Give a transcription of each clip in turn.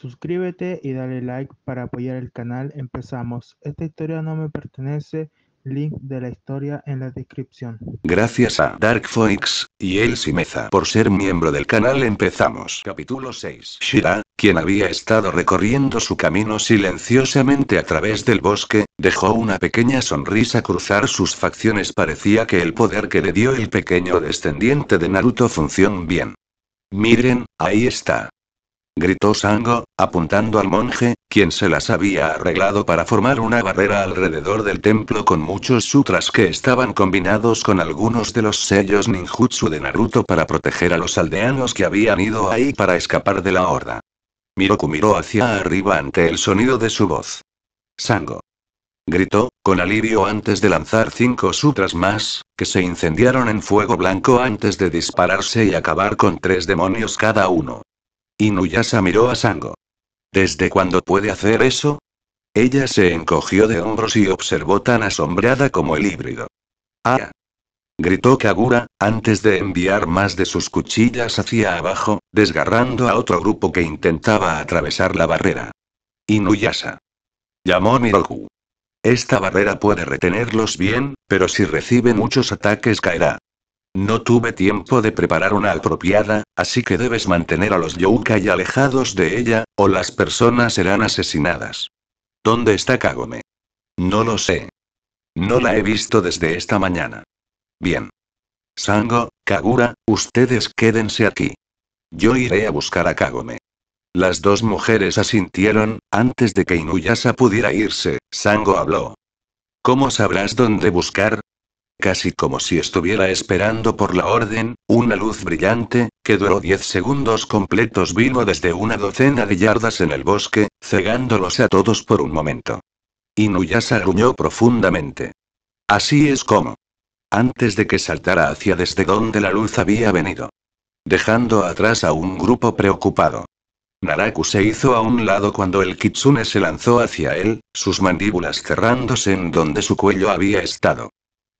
Suscríbete y dale like para apoyar el canal. Empezamos. Esta historia no me pertenece. Link de la historia en la descripción. Gracias a Dark Fox y el Meza por ser miembro del canal empezamos. Capítulo 6. Shira, quien había estado recorriendo su camino silenciosamente a través del bosque, dejó una pequeña sonrisa cruzar sus facciones. Parecía que el poder que le dio el pequeño descendiente de Naruto funcionó bien. Miren, ahí está gritó Sango, apuntando al monje, quien se las había arreglado para formar una barrera alrededor del templo con muchos sutras que estaban combinados con algunos de los sellos ninjutsu de Naruto para proteger a los aldeanos que habían ido ahí para escapar de la horda. Miroku miró hacia arriba ante el sonido de su voz. Sango. Gritó, con alivio antes de lanzar cinco sutras más, que se incendiaron en fuego blanco antes de dispararse y acabar con tres demonios cada uno. Inuyasha miró a Sango. ¿Desde cuándo puede hacer eso? Ella se encogió de hombros y observó tan asombrada como el híbrido. ¡Ah! gritó Kagura, antes de enviar más de sus cuchillas hacia abajo, desgarrando a otro grupo que intentaba atravesar la barrera. Inuyasha. Llamó Miroku. Esta barrera puede retenerlos bien, pero si recibe muchos ataques caerá. No tuve tiempo de preparar una apropiada, así que debes mantener a los Yokai alejados de ella, o las personas serán asesinadas. ¿Dónde está Kagome? No lo sé. No la he visto desde esta mañana. Bien. Sango, Kagura, ustedes quédense aquí. Yo iré a buscar a Kagome. Las dos mujeres asintieron, antes de que Inuyasa pudiera irse, Sango habló. ¿Cómo sabrás dónde buscar? casi como si estuviera esperando por la orden, una luz brillante, que duró diez segundos completos vino desde una docena de yardas en el bosque, cegándolos a todos por un momento. Inuyasha gruñó profundamente. Así es como. Antes de que saltara hacia desde donde la luz había venido. Dejando atrás a un grupo preocupado. Naraku se hizo a un lado cuando el kitsune se lanzó hacia él, sus mandíbulas cerrándose en donde su cuello había estado.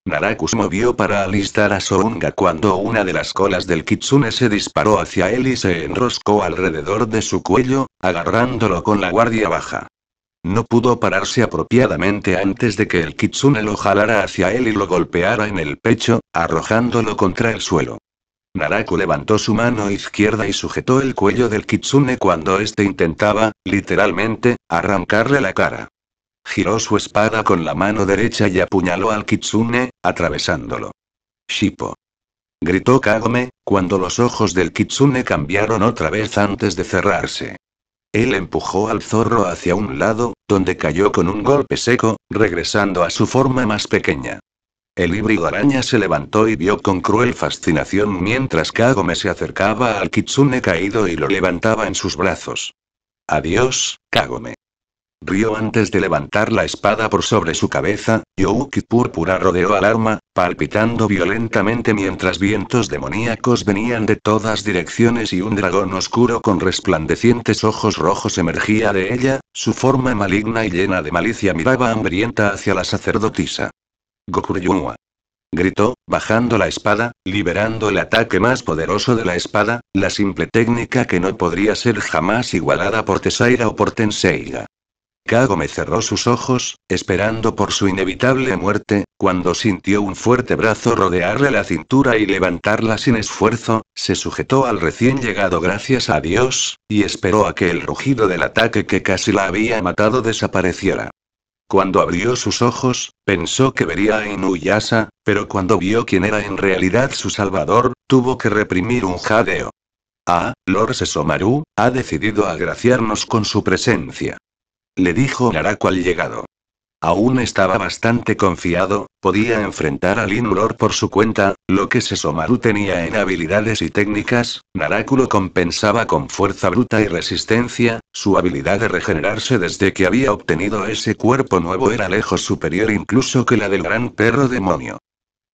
Narakus movió para alistar a Sounga cuando una de las colas del kitsune se disparó hacia él y se enroscó alrededor de su cuello, agarrándolo con la guardia baja. No pudo pararse apropiadamente antes de que el kitsune lo jalara hacia él y lo golpeara en el pecho, arrojándolo contra el suelo. Naraku levantó su mano izquierda y sujetó el cuello del kitsune cuando éste intentaba, literalmente, arrancarle la cara. Giró su espada con la mano derecha y apuñaló al kitsune, atravesándolo. Shipo. Gritó Kagome, cuando los ojos del kitsune cambiaron otra vez antes de cerrarse. Él empujó al zorro hacia un lado, donde cayó con un golpe seco, regresando a su forma más pequeña. El híbrido araña se levantó y vio con cruel fascinación mientras Kagome se acercaba al kitsune caído y lo levantaba en sus brazos. Adiós, Kagome río antes de levantar la espada por sobre su cabeza, Youki púrpura rodeó al arma, palpitando violentamente mientras vientos demoníacos venían de todas direcciones y un dragón oscuro con resplandecientes ojos rojos emergía de ella, su forma maligna y llena de malicia miraba hambrienta hacia la sacerdotisa. Gokuryuwa gritó, bajando la espada, liberando el ataque más poderoso de la espada, la simple técnica que no podría ser jamás igualada por Tesaira o por Tenseiga. Kagome cerró sus ojos, esperando por su inevitable muerte, cuando sintió un fuerte brazo rodearle la cintura y levantarla sin esfuerzo, se sujetó al recién llegado gracias a Dios, y esperó a que el rugido del ataque que casi la había matado desapareciera. Cuando abrió sus ojos, pensó que vería a Inuyasa, pero cuando vio quién era en realidad su salvador, tuvo que reprimir un jadeo. Ah, Lord Sesomaru, ha decidido agraciarnos con su presencia le dijo Naraku al llegado. Aún estaba bastante confiado, podía enfrentar al Inulor por su cuenta, lo que Sesomaru tenía en habilidades y técnicas, Naraku lo compensaba con fuerza bruta y resistencia, su habilidad de regenerarse desde que había obtenido ese cuerpo nuevo era lejos superior incluso que la del gran perro demonio.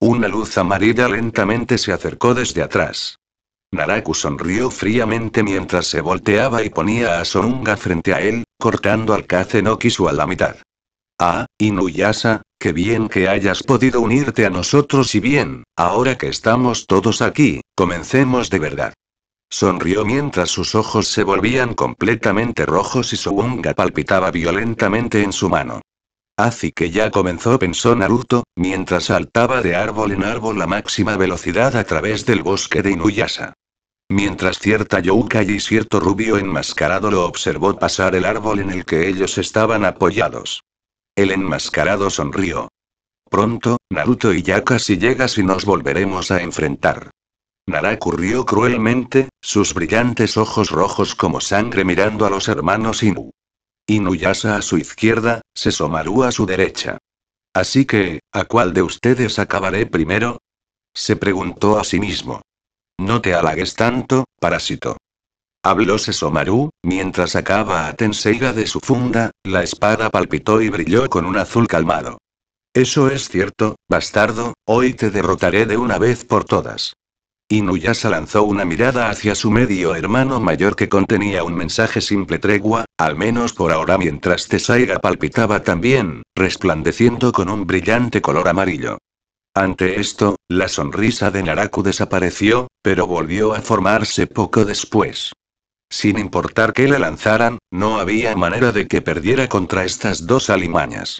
Una luz amarilla lentamente se acercó desde atrás. Naraku sonrió fríamente mientras se volteaba y ponía a Sonunga frente a él, cortando al Kazenokisu a la mitad. Ah, Inuyasa, qué bien que hayas podido unirte a nosotros y bien, ahora que estamos todos aquí, comencemos de verdad. Sonrió mientras sus ojos se volvían completamente rojos y unga palpitaba violentamente en su mano. Así que ya comenzó, pensó Naruto, mientras saltaba de árbol en árbol a máxima velocidad a través del bosque de Inuyasha. Mientras cierta Youkai y cierto rubio enmascarado lo observó pasar el árbol en el que ellos estaban apoyados. El enmascarado sonrió. Pronto, Naruto y ya casi llegas y nos volveremos a enfrentar. Naraku rió cruelmente, sus brillantes ojos rojos como sangre mirando a los hermanos Inu. Inuyasa a su izquierda, Sesomaru a su derecha. Así que, ¿a cuál de ustedes acabaré primero? Se preguntó a sí mismo. No te halagues tanto, parásito. Habló Sesomaru, mientras sacaba a Tenseiga de su funda, la espada palpitó y brilló con un azul calmado. Eso es cierto, bastardo, hoy te derrotaré de una vez por todas. Inuyasa lanzó una mirada hacia su medio hermano mayor que contenía un mensaje simple tregua, al menos por ahora mientras Tesaiga palpitaba también, resplandeciendo con un brillante color amarillo. Ante esto, la sonrisa de Naraku desapareció, pero volvió a formarse poco después. Sin importar que la lanzaran, no había manera de que perdiera contra estas dos alimañas.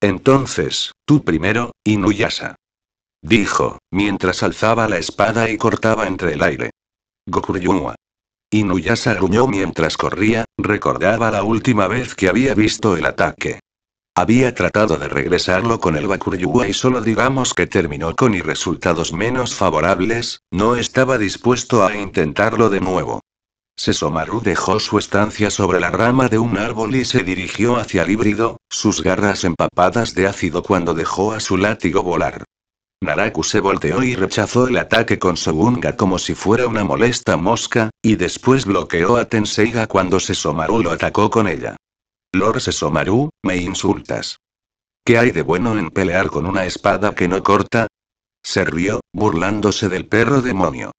Entonces, tú primero, Inuyasa. Dijo, mientras alzaba la espada y cortaba entre el aire. Gokuryuwa. Inuyasa gruñó mientras corría, recordaba la última vez que había visto el ataque. Había tratado de regresarlo con el Gokuryuwa y solo digamos que terminó con resultados menos favorables, no estaba dispuesto a intentarlo de nuevo. Sesomaru dejó su estancia sobre la rama de un árbol y se dirigió hacia el híbrido, sus garras empapadas de ácido cuando dejó a su látigo volar. Naraku se volteó y rechazó el ataque con Sogunga como si fuera una molesta mosca, y después bloqueó a Tenseiga cuando Sesomaru lo atacó con ella. Lord Sesomaru, me insultas. ¿Qué hay de bueno en pelear con una espada que no corta? Se rió, burlándose del perro demonio.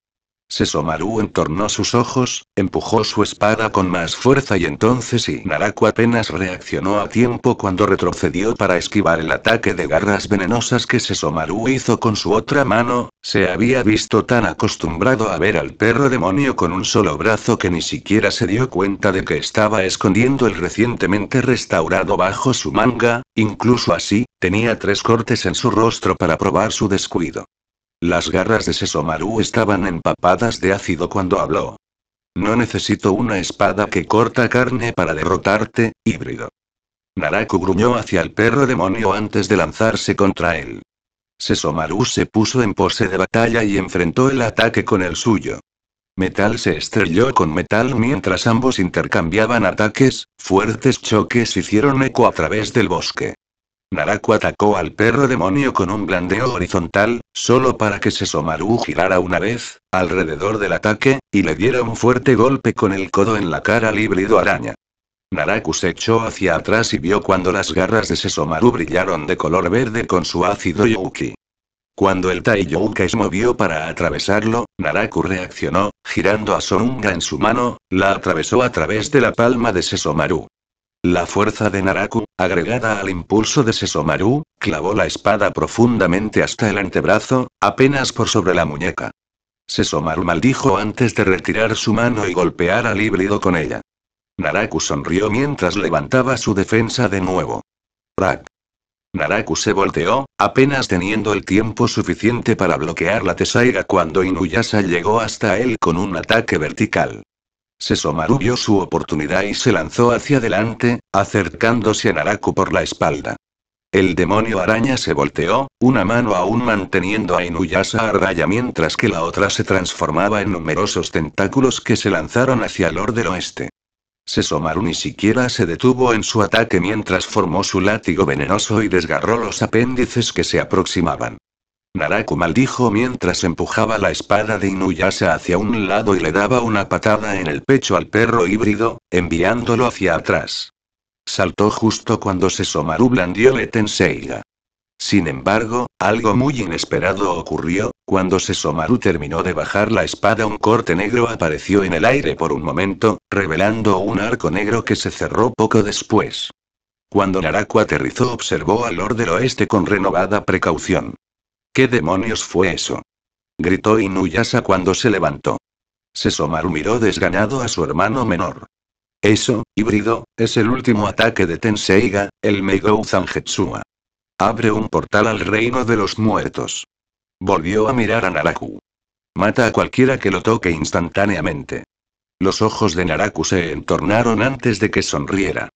Sesomaru entornó sus ojos, empujó su espada con más fuerza y entonces Inaraku apenas reaccionó a tiempo cuando retrocedió para esquivar el ataque de garras venenosas que Sesomaru hizo con su otra mano, se había visto tan acostumbrado a ver al perro demonio con un solo brazo que ni siquiera se dio cuenta de que estaba escondiendo el recientemente restaurado bajo su manga, incluso así, tenía tres cortes en su rostro para probar su descuido. Las garras de Sesomaru estaban empapadas de ácido cuando habló. No necesito una espada que corta carne para derrotarte, híbrido. Naraku gruñó hacia el perro demonio antes de lanzarse contra él. Sesomaru se puso en pose de batalla y enfrentó el ataque con el suyo. Metal se estrelló con metal mientras ambos intercambiaban ataques, fuertes choques hicieron eco a través del bosque. Naraku atacó al perro demonio con un blandeo horizontal, solo para que Sesomaru girara una vez, alrededor del ataque, y le diera un fuerte golpe con el codo en la cara al híbrido araña. Naraku se echó hacia atrás y vio cuando las garras de Sesomaru brillaron de color verde con su ácido Yuki. Cuando el Taiyouka se movió para atravesarlo, Naraku reaccionó, girando a Sonunga en su mano, la atravesó a través de la palma de Sesomaru. La fuerza de Naraku, agregada al impulso de Sesomaru, clavó la espada profundamente hasta el antebrazo, apenas por sobre la muñeca. Sesomaru maldijo antes de retirar su mano y golpear al híbrido con ella. Naraku sonrió mientras levantaba su defensa de nuevo. Rak. Naraku se volteó, apenas teniendo el tiempo suficiente para bloquear la Tesaira cuando Inuyasha llegó hasta él con un ataque vertical. Sesomaru vio su oportunidad y se lanzó hacia adelante, acercándose a Naraku por la espalda. El demonio araña se volteó, una mano aún manteniendo a Inuyasa a raya mientras que la otra se transformaba en numerosos tentáculos que se lanzaron hacia el orden del oeste. Sesomaru ni siquiera se detuvo en su ataque mientras formó su látigo venenoso y desgarró los apéndices que se aproximaban. Naraku maldijo mientras empujaba la espada de Inuyasa hacia un lado y le daba una patada en el pecho al perro híbrido, enviándolo hacia atrás. Saltó justo cuando Sesomaru blandió Letenseiga. Tenseiga. Sin embargo, algo muy inesperado ocurrió, cuando Sesomaru terminó de bajar la espada un corte negro apareció en el aire por un momento, revelando un arco negro que se cerró poco después. Cuando Naraku aterrizó observó al Lord del Oeste con renovada precaución. ¿Qué demonios fue eso? Gritó Inuyasa cuando se levantó. Sesomaru miró desganado a su hermano menor. Eso, híbrido, es el último ataque de Tenseiga, el Meigou Zanjetsua. Abre un portal al reino de los muertos. Volvió a mirar a Naraku. Mata a cualquiera que lo toque instantáneamente. Los ojos de Naraku se entornaron antes de que sonriera.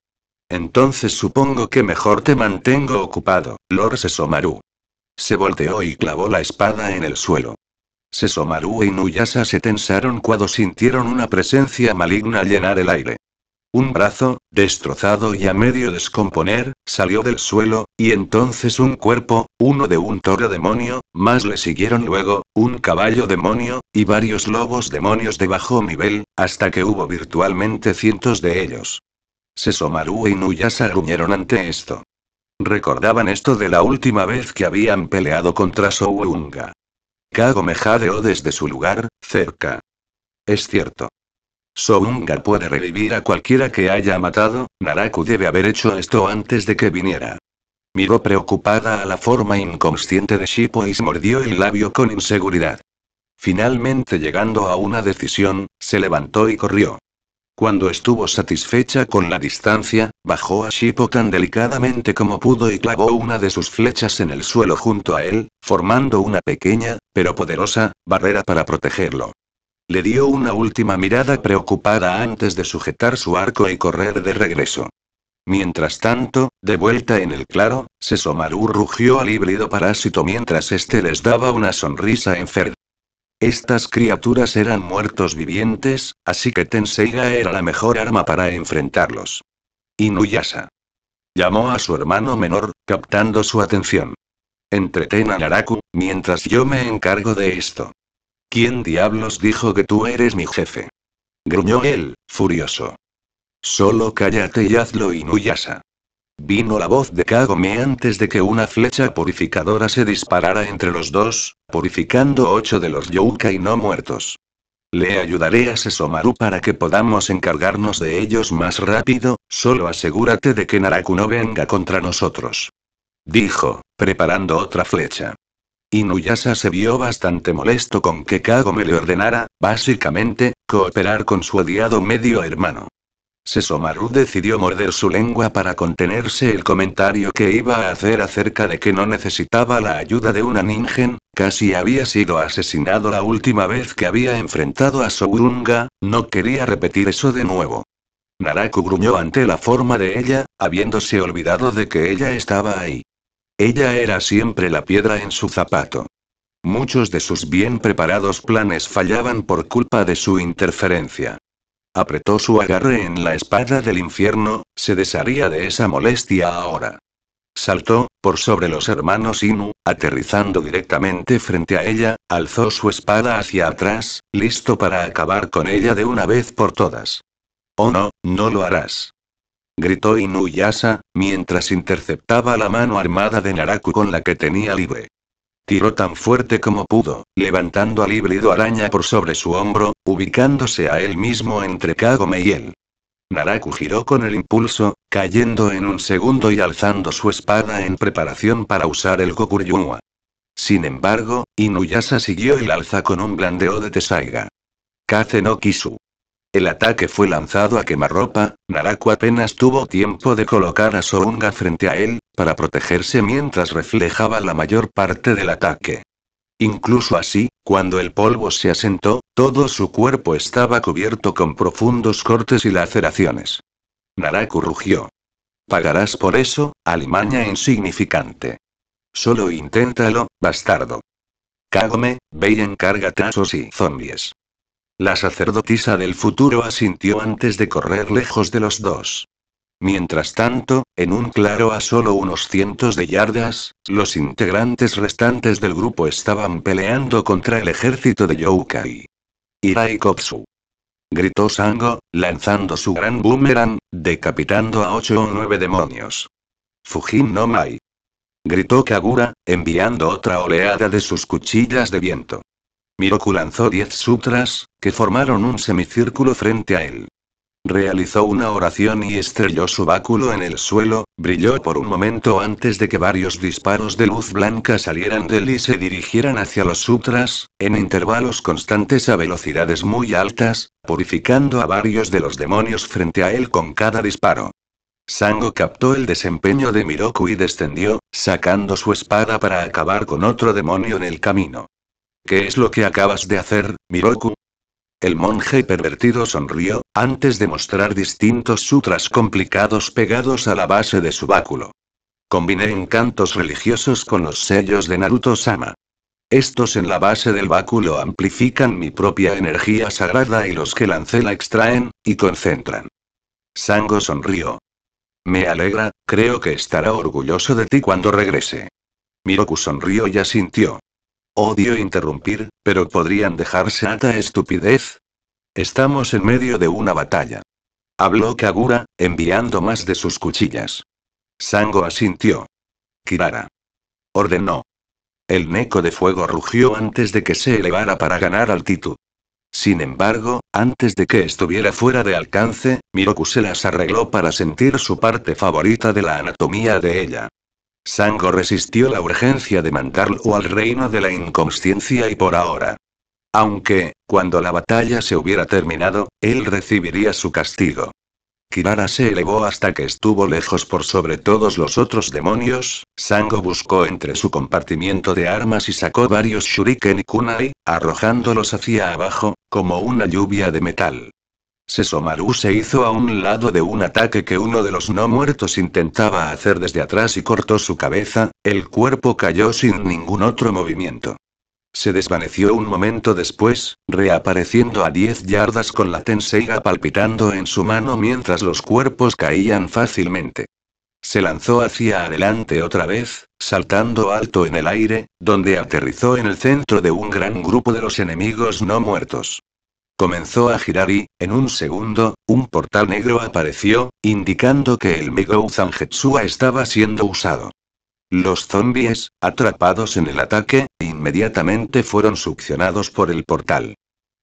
Entonces supongo que mejor te mantengo ocupado, Lord Sesomaru. Se volteó y clavó la espada en el suelo. Sesomaru y Nuyasa se tensaron cuando sintieron una presencia maligna llenar el aire. Un brazo, destrozado y a medio descomponer, salió del suelo, y entonces un cuerpo, uno de un toro demonio, más le siguieron luego, un caballo demonio, y varios lobos demonios de bajo nivel, hasta que hubo virtualmente cientos de ellos. Sesomaru y Nuyasa gruñeron ante esto. Recordaban esto de la última vez que habían peleado contra Kago me jadeó desde su lugar, cerca. Es cierto. Souunga puede revivir a cualquiera que haya matado, Naraku debe haber hecho esto antes de que viniera. Miró preocupada a la forma inconsciente de Shippo y se mordió el labio con inseguridad. Finalmente llegando a una decisión, se levantó y corrió. Cuando estuvo satisfecha con la distancia, bajó a Shippo tan delicadamente como pudo y clavó una de sus flechas en el suelo junto a él, formando una pequeña, pero poderosa, barrera para protegerlo. Le dio una última mirada preocupada antes de sujetar su arco y correr de regreso. Mientras tanto, de vuelta en el claro, Sesomaru rugió al híbrido parásito mientras este les daba una sonrisa enferma. Estas criaturas eran muertos vivientes, así que Tenseiga era la mejor arma para enfrentarlos. Inuyasa. Llamó a su hermano menor, captando su atención. Entreten a Naraku, mientras yo me encargo de esto. ¿Quién diablos dijo que tú eres mi jefe? Gruñó él, furioso. Solo cállate y hazlo, Inuyasa. Vino la voz de Kagome antes de que una flecha purificadora se disparara entre los dos, purificando ocho de los y no muertos. Le ayudaré a Sesomaru para que podamos encargarnos de ellos más rápido, solo asegúrate de que Naraku no venga contra nosotros. Dijo, preparando otra flecha. Inuyasa se vio bastante molesto con que Kagome le ordenara, básicamente, cooperar con su odiado medio hermano. Sesomaru decidió morder su lengua para contenerse el comentario que iba a hacer acerca de que no necesitaba la ayuda de una ninja. casi había sido asesinado la última vez que había enfrentado a Sounga, no quería repetir eso de nuevo. Naraku gruñó ante la forma de ella, habiéndose olvidado de que ella estaba ahí. Ella era siempre la piedra en su zapato. Muchos de sus bien preparados planes fallaban por culpa de su interferencia. Apretó su agarre en la espada del infierno, se desharía de esa molestia ahora. Saltó, por sobre los hermanos Inu, aterrizando directamente frente a ella, alzó su espada hacia atrás, listo para acabar con ella de una vez por todas. Oh no, no lo harás. Gritó Yasa, mientras interceptaba la mano armada de Naraku con la que tenía libre. Tiró tan fuerte como pudo, levantando al híbrido araña por sobre su hombro, ubicándose a él mismo entre Kagome y él. Naraku giró con el impulso, cayendo en un segundo y alzando su espada en preparación para usar el Gokuryuwa. Sin embargo, Inuyasa siguió el alza con un blandeo de Tesaiga. Kaze no Kisu. El ataque fue lanzado a quemarropa, Naraku apenas tuvo tiempo de colocar a Sounga frente a él, para protegerse mientras reflejaba la mayor parte del ataque. Incluso así, cuando el polvo se asentó, todo su cuerpo estaba cubierto con profundos cortes y laceraciones. Naraku rugió. Pagarás por eso, alimaña insignificante. Solo inténtalo, bastardo. Cágome, ve y encárgate a y zombies. La sacerdotisa del futuro asintió antes de correr lejos de los dos. Mientras tanto, en un claro a solo unos cientos de yardas, los integrantes restantes del grupo estaban peleando contra el ejército de Yokai. Irai Gritó Sango, lanzando su gran boomerang, decapitando a ocho o nueve demonios. Fujin no Mai. Gritó Kagura, enviando otra oleada de sus cuchillas de viento. Miroku lanzó diez sutras, que formaron un semicírculo frente a él. Realizó una oración y estrelló su báculo en el suelo, brilló por un momento antes de que varios disparos de luz blanca salieran de él y se dirigieran hacia los sutras, en intervalos constantes a velocidades muy altas, purificando a varios de los demonios frente a él con cada disparo. Sango captó el desempeño de Miroku y descendió, sacando su espada para acabar con otro demonio en el camino. ¿Qué es lo que acabas de hacer, Miroku? El monje pervertido sonrió, antes de mostrar distintos sutras complicados pegados a la base de su báculo. Combiné encantos religiosos con los sellos de Naruto-sama. Estos en la base del báculo amplifican mi propia energía sagrada y los que lancé la extraen, y concentran. Sango sonrió. Me alegra, creo que estará orgulloso de ti cuando regrese. Miroku sonrió y asintió. Odio interrumpir, pero ¿podrían dejarse ata estupidez? Estamos en medio de una batalla. Habló Kagura, enviando más de sus cuchillas. Sango asintió. Kirara. Ordenó. El neco de fuego rugió antes de que se elevara para ganar altitud. Sin embargo, antes de que estuviera fuera de alcance, Miroku se las arregló para sentir su parte favorita de la anatomía de ella. Sango resistió la urgencia de mandarlo al reino de la inconsciencia y por ahora. Aunque, cuando la batalla se hubiera terminado, él recibiría su castigo. Kirara se elevó hasta que estuvo lejos por sobre todos los otros demonios, Sango buscó entre su compartimiento de armas y sacó varios shuriken y kunai, arrojándolos hacia abajo, como una lluvia de metal. Sesomaru se hizo a un lado de un ataque que uno de los no muertos intentaba hacer desde atrás y cortó su cabeza, el cuerpo cayó sin ningún otro movimiento. Se desvaneció un momento después, reapareciendo a 10 yardas con la tenseiga palpitando en su mano mientras los cuerpos caían fácilmente. Se lanzó hacia adelante otra vez, saltando alto en el aire, donde aterrizó en el centro de un gran grupo de los enemigos no muertos. Comenzó a girar y, en un segundo, un portal negro apareció, indicando que el Megou Zanjetsua estaba siendo usado. Los zombies, atrapados en el ataque, inmediatamente fueron succionados por el portal.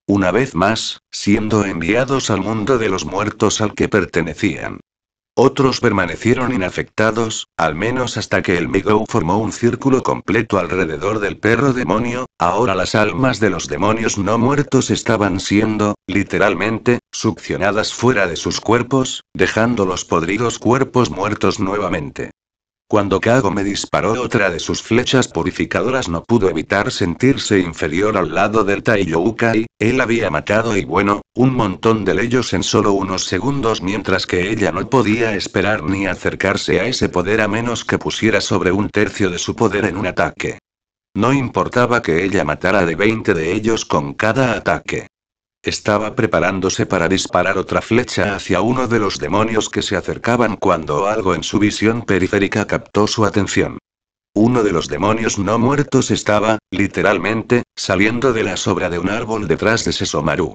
Una vez más, siendo enviados al mundo de los muertos al que pertenecían. Otros permanecieron inafectados, al menos hasta que el Migou formó un círculo completo alrededor del perro demonio, ahora las almas de los demonios no muertos estaban siendo, literalmente, succionadas fuera de sus cuerpos, dejando los podridos cuerpos muertos nuevamente. Cuando Kago me disparó otra de sus flechas purificadoras no pudo evitar sentirse inferior al lado del Taiyoukai, él había matado y bueno, un montón de leyos en solo unos segundos mientras que ella no podía esperar ni acercarse a ese poder a menos que pusiera sobre un tercio de su poder en un ataque. No importaba que ella matara de 20 de ellos con cada ataque. Estaba preparándose para disparar otra flecha hacia uno de los demonios que se acercaban cuando algo en su visión periférica captó su atención. Uno de los demonios no muertos estaba, literalmente, saliendo de la sobra de un árbol detrás de Sesomaru.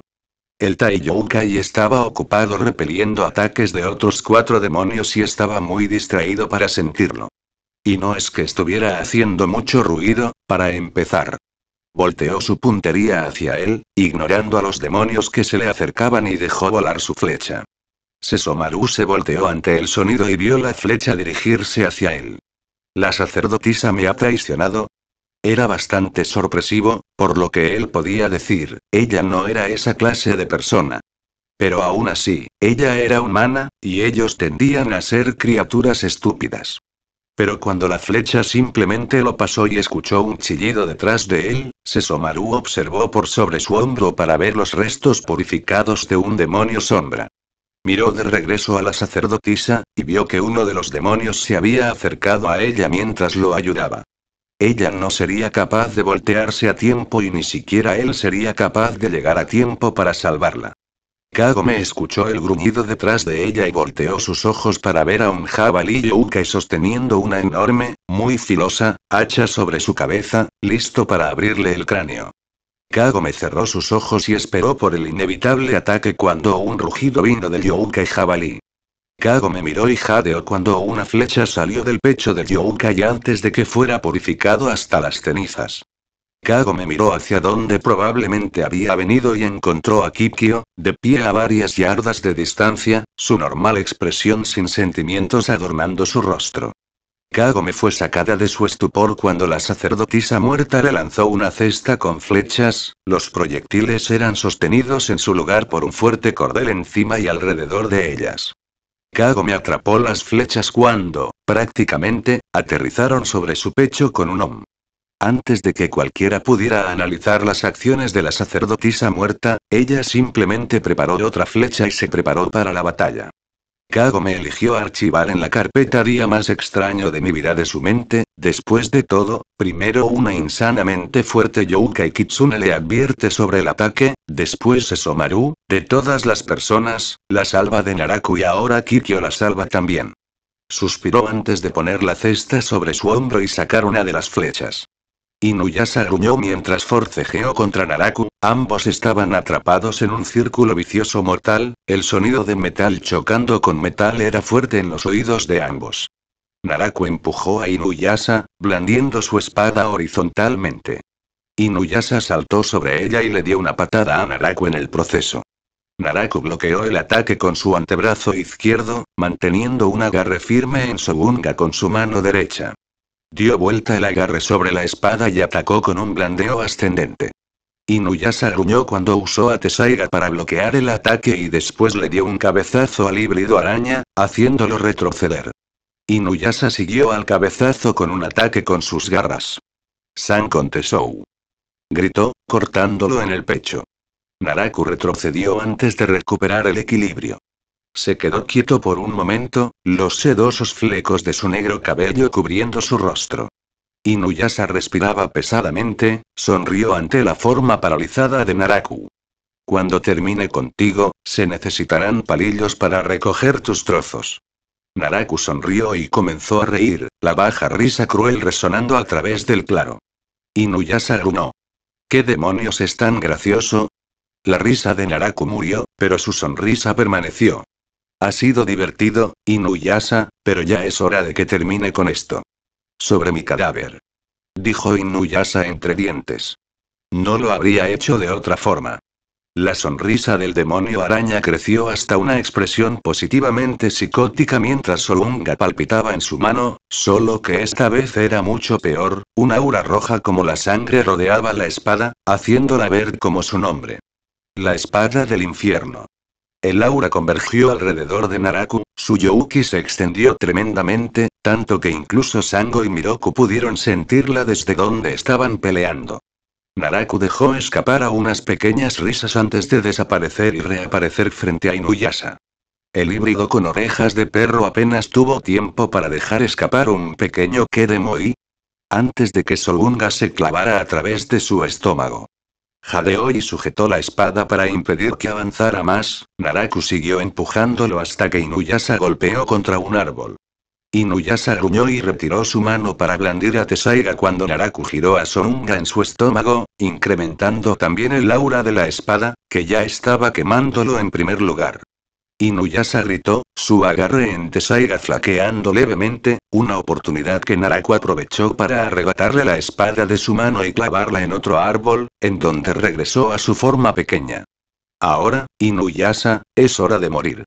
El Taiyoukai estaba ocupado repeliendo ataques de otros cuatro demonios y estaba muy distraído para sentirlo. Y no es que estuviera haciendo mucho ruido, para empezar. Volteó su puntería hacia él, ignorando a los demonios que se le acercaban y dejó volar su flecha. Sesomaru se volteó ante el sonido y vio la flecha dirigirse hacia él. La sacerdotisa me ha traicionado. Era bastante sorpresivo, por lo que él podía decir, ella no era esa clase de persona. Pero aún así, ella era humana, y ellos tendían a ser criaturas estúpidas. Pero cuando la flecha simplemente lo pasó y escuchó un chillido detrás de él, Sesomaru observó por sobre su hombro para ver los restos purificados de un demonio sombra. Miró de regreso a la sacerdotisa, y vio que uno de los demonios se había acercado a ella mientras lo ayudaba. Ella no sería capaz de voltearse a tiempo y ni siquiera él sería capaz de llegar a tiempo para salvarla. Kagome escuchó el gruñido detrás de ella y volteó sus ojos para ver a un jabalí youkai sosteniendo una enorme, muy filosa, hacha sobre su cabeza, listo para abrirle el cráneo. Kagome cerró sus ojos y esperó por el inevitable ataque cuando un rugido vino del y jabalí. Kagome miró y jadeó cuando una flecha salió del pecho de Youkai antes de que fuera purificado hasta las cenizas. Kago me miró hacia donde probablemente había venido y encontró a Kikyo, de pie a varias yardas de distancia, su normal expresión sin sentimientos adornando su rostro. Kago me fue sacada de su estupor cuando la sacerdotisa muerta le lanzó una cesta con flechas, los proyectiles eran sostenidos en su lugar por un fuerte cordel encima y alrededor de ellas. Kago me atrapó las flechas cuando, prácticamente, aterrizaron sobre su pecho con un om. Antes de que cualquiera pudiera analizar las acciones de la sacerdotisa muerta, ella simplemente preparó otra flecha y se preparó para la batalla. Kago me eligió archivar en la carpeta día más extraño de mi vida de su mente, después de todo, primero una insanamente fuerte Youka y Kitsune le advierte sobre el ataque, después Esomaru, de todas las personas, la salva de Naraku y ahora Kikyo la salva también. Suspiró antes de poner la cesta sobre su hombro y sacar una de las flechas. Inuyasa gruñó mientras forcejeó contra Naraku, ambos estaban atrapados en un círculo vicioso mortal, el sonido de metal chocando con metal era fuerte en los oídos de ambos. Naraku empujó a Inuyasa, blandiendo su espada horizontalmente. Inuyasa saltó sobre ella y le dio una patada a Naraku en el proceso. Naraku bloqueó el ataque con su antebrazo izquierdo, manteniendo un agarre firme en Sogunga con su mano derecha. Dio vuelta el agarre sobre la espada y atacó con un blandeo ascendente. Inuyasa gruñó cuando usó a Tesaiga para bloquear el ataque y después le dio un cabezazo al híbrido araña, haciéndolo retroceder. Inuyasa siguió al cabezazo con un ataque con sus garras. San Contesou. Gritó, cortándolo en el pecho. Naraku retrocedió antes de recuperar el equilibrio. Se quedó quieto por un momento, los sedosos flecos de su negro cabello cubriendo su rostro. Inuyasa respiraba pesadamente, sonrió ante la forma paralizada de Naraku. Cuando termine contigo, se necesitarán palillos para recoger tus trozos. Naraku sonrió y comenzó a reír, la baja risa cruel resonando a través del claro. Inuyasa grunó. ¿Qué demonios es tan gracioso? La risa de Naraku murió, pero su sonrisa permaneció. Ha sido divertido, Inuyasa, pero ya es hora de que termine con esto. Sobre mi cadáver. Dijo Inuyasa entre dientes. No lo habría hecho de otra forma. La sonrisa del demonio araña creció hasta una expresión positivamente psicótica mientras Solunga palpitaba en su mano, solo que esta vez era mucho peor, un aura roja como la sangre rodeaba la espada, haciéndola ver como su nombre. La espada del infierno. El aura convergió alrededor de Naraku, su Youki se extendió tremendamente, tanto que incluso Sango y Miroku pudieron sentirla desde donde estaban peleando. Naraku dejó escapar a unas pequeñas risas antes de desaparecer y reaparecer frente a Inuyasha. El híbrido con orejas de perro apenas tuvo tiempo para dejar escapar un pequeño Kedemoi. Antes de que Solunga se clavara a través de su estómago. Jadeó y sujetó la espada para impedir que avanzara más, Naraku siguió empujándolo hasta que Inuyasa golpeó contra un árbol. Inuyasa gruñó y retiró su mano para blandir a Tesaiga cuando Naraku giró a Sonunga en su estómago, incrementando también el aura de la espada, que ya estaba quemándolo en primer lugar. Inuyasa gritó, su agarre en Tessaiga flaqueando levemente, una oportunidad que Naraku aprovechó para arrebatarle la espada de su mano y clavarla en otro árbol, en donde regresó a su forma pequeña. Ahora, Inuyasa, es hora de morir.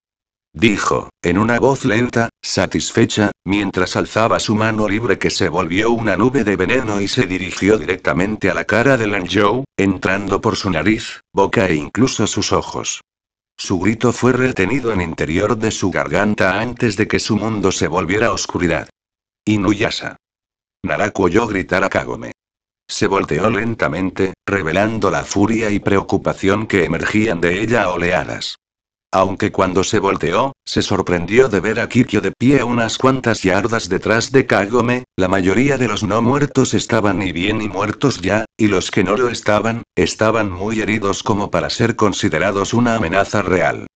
Dijo, en una voz lenta, satisfecha, mientras alzaba su mano libre que se volvió una nube de veneno y se dirigió directamente a la cara de Lanzhou, entrando por su nariz, boca e incluso sus ojos. Su grito fue retenido en interior de su garganta antes de que su mundo se volviera oscuridad. Inuyasa. Naraku oyó gritar a Kagome. Se volteó lentamente, revelando la furia y preocupación que emergían de ella oleadas. Aunque cuando se volteó, se sorprendió de ver a Kikyo de pie unas cuantas yardas detrás de Kagome, la mayoría de los no muertos estaban ni bien ni muertos ya, y los que no lo estaban, estaban muy heridos como para ser considerados una amenaza real.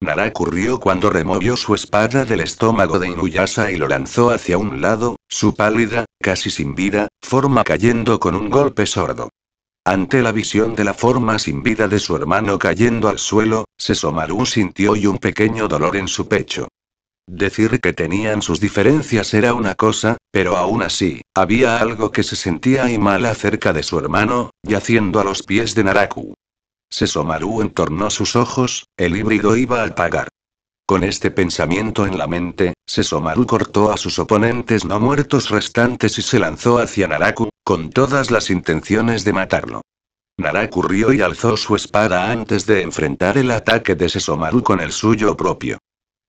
Nara ocurrió cuando removió su espada del estómago de Inuyasa y lo lanzó hacia un lado, su pálida, casi sin vida, forma cayendo con un golpe sordo. Ante la visión de la forma sin vida de su hermano cayendo al suelo, Sesomaru sintió y un pequeño dolor en su pecho. Decir que tenían sus diferencias era una cosa, pero aún así, había algo que se sentía y mal acerca de su hermano, yaciendo a los pies de Naraku. Sesomaru entornó sus ojos, el híbrido iba al pagar. Con este pensamiento en la mente, Sesomaru cortó a sus oponentes no muertos restantes y se lanzó hacia Naraku, con todas las intenciones de matarlo. Nara currió y alzó su espada antes de enfrentar el ataque de Sesomaru con el suyo propio.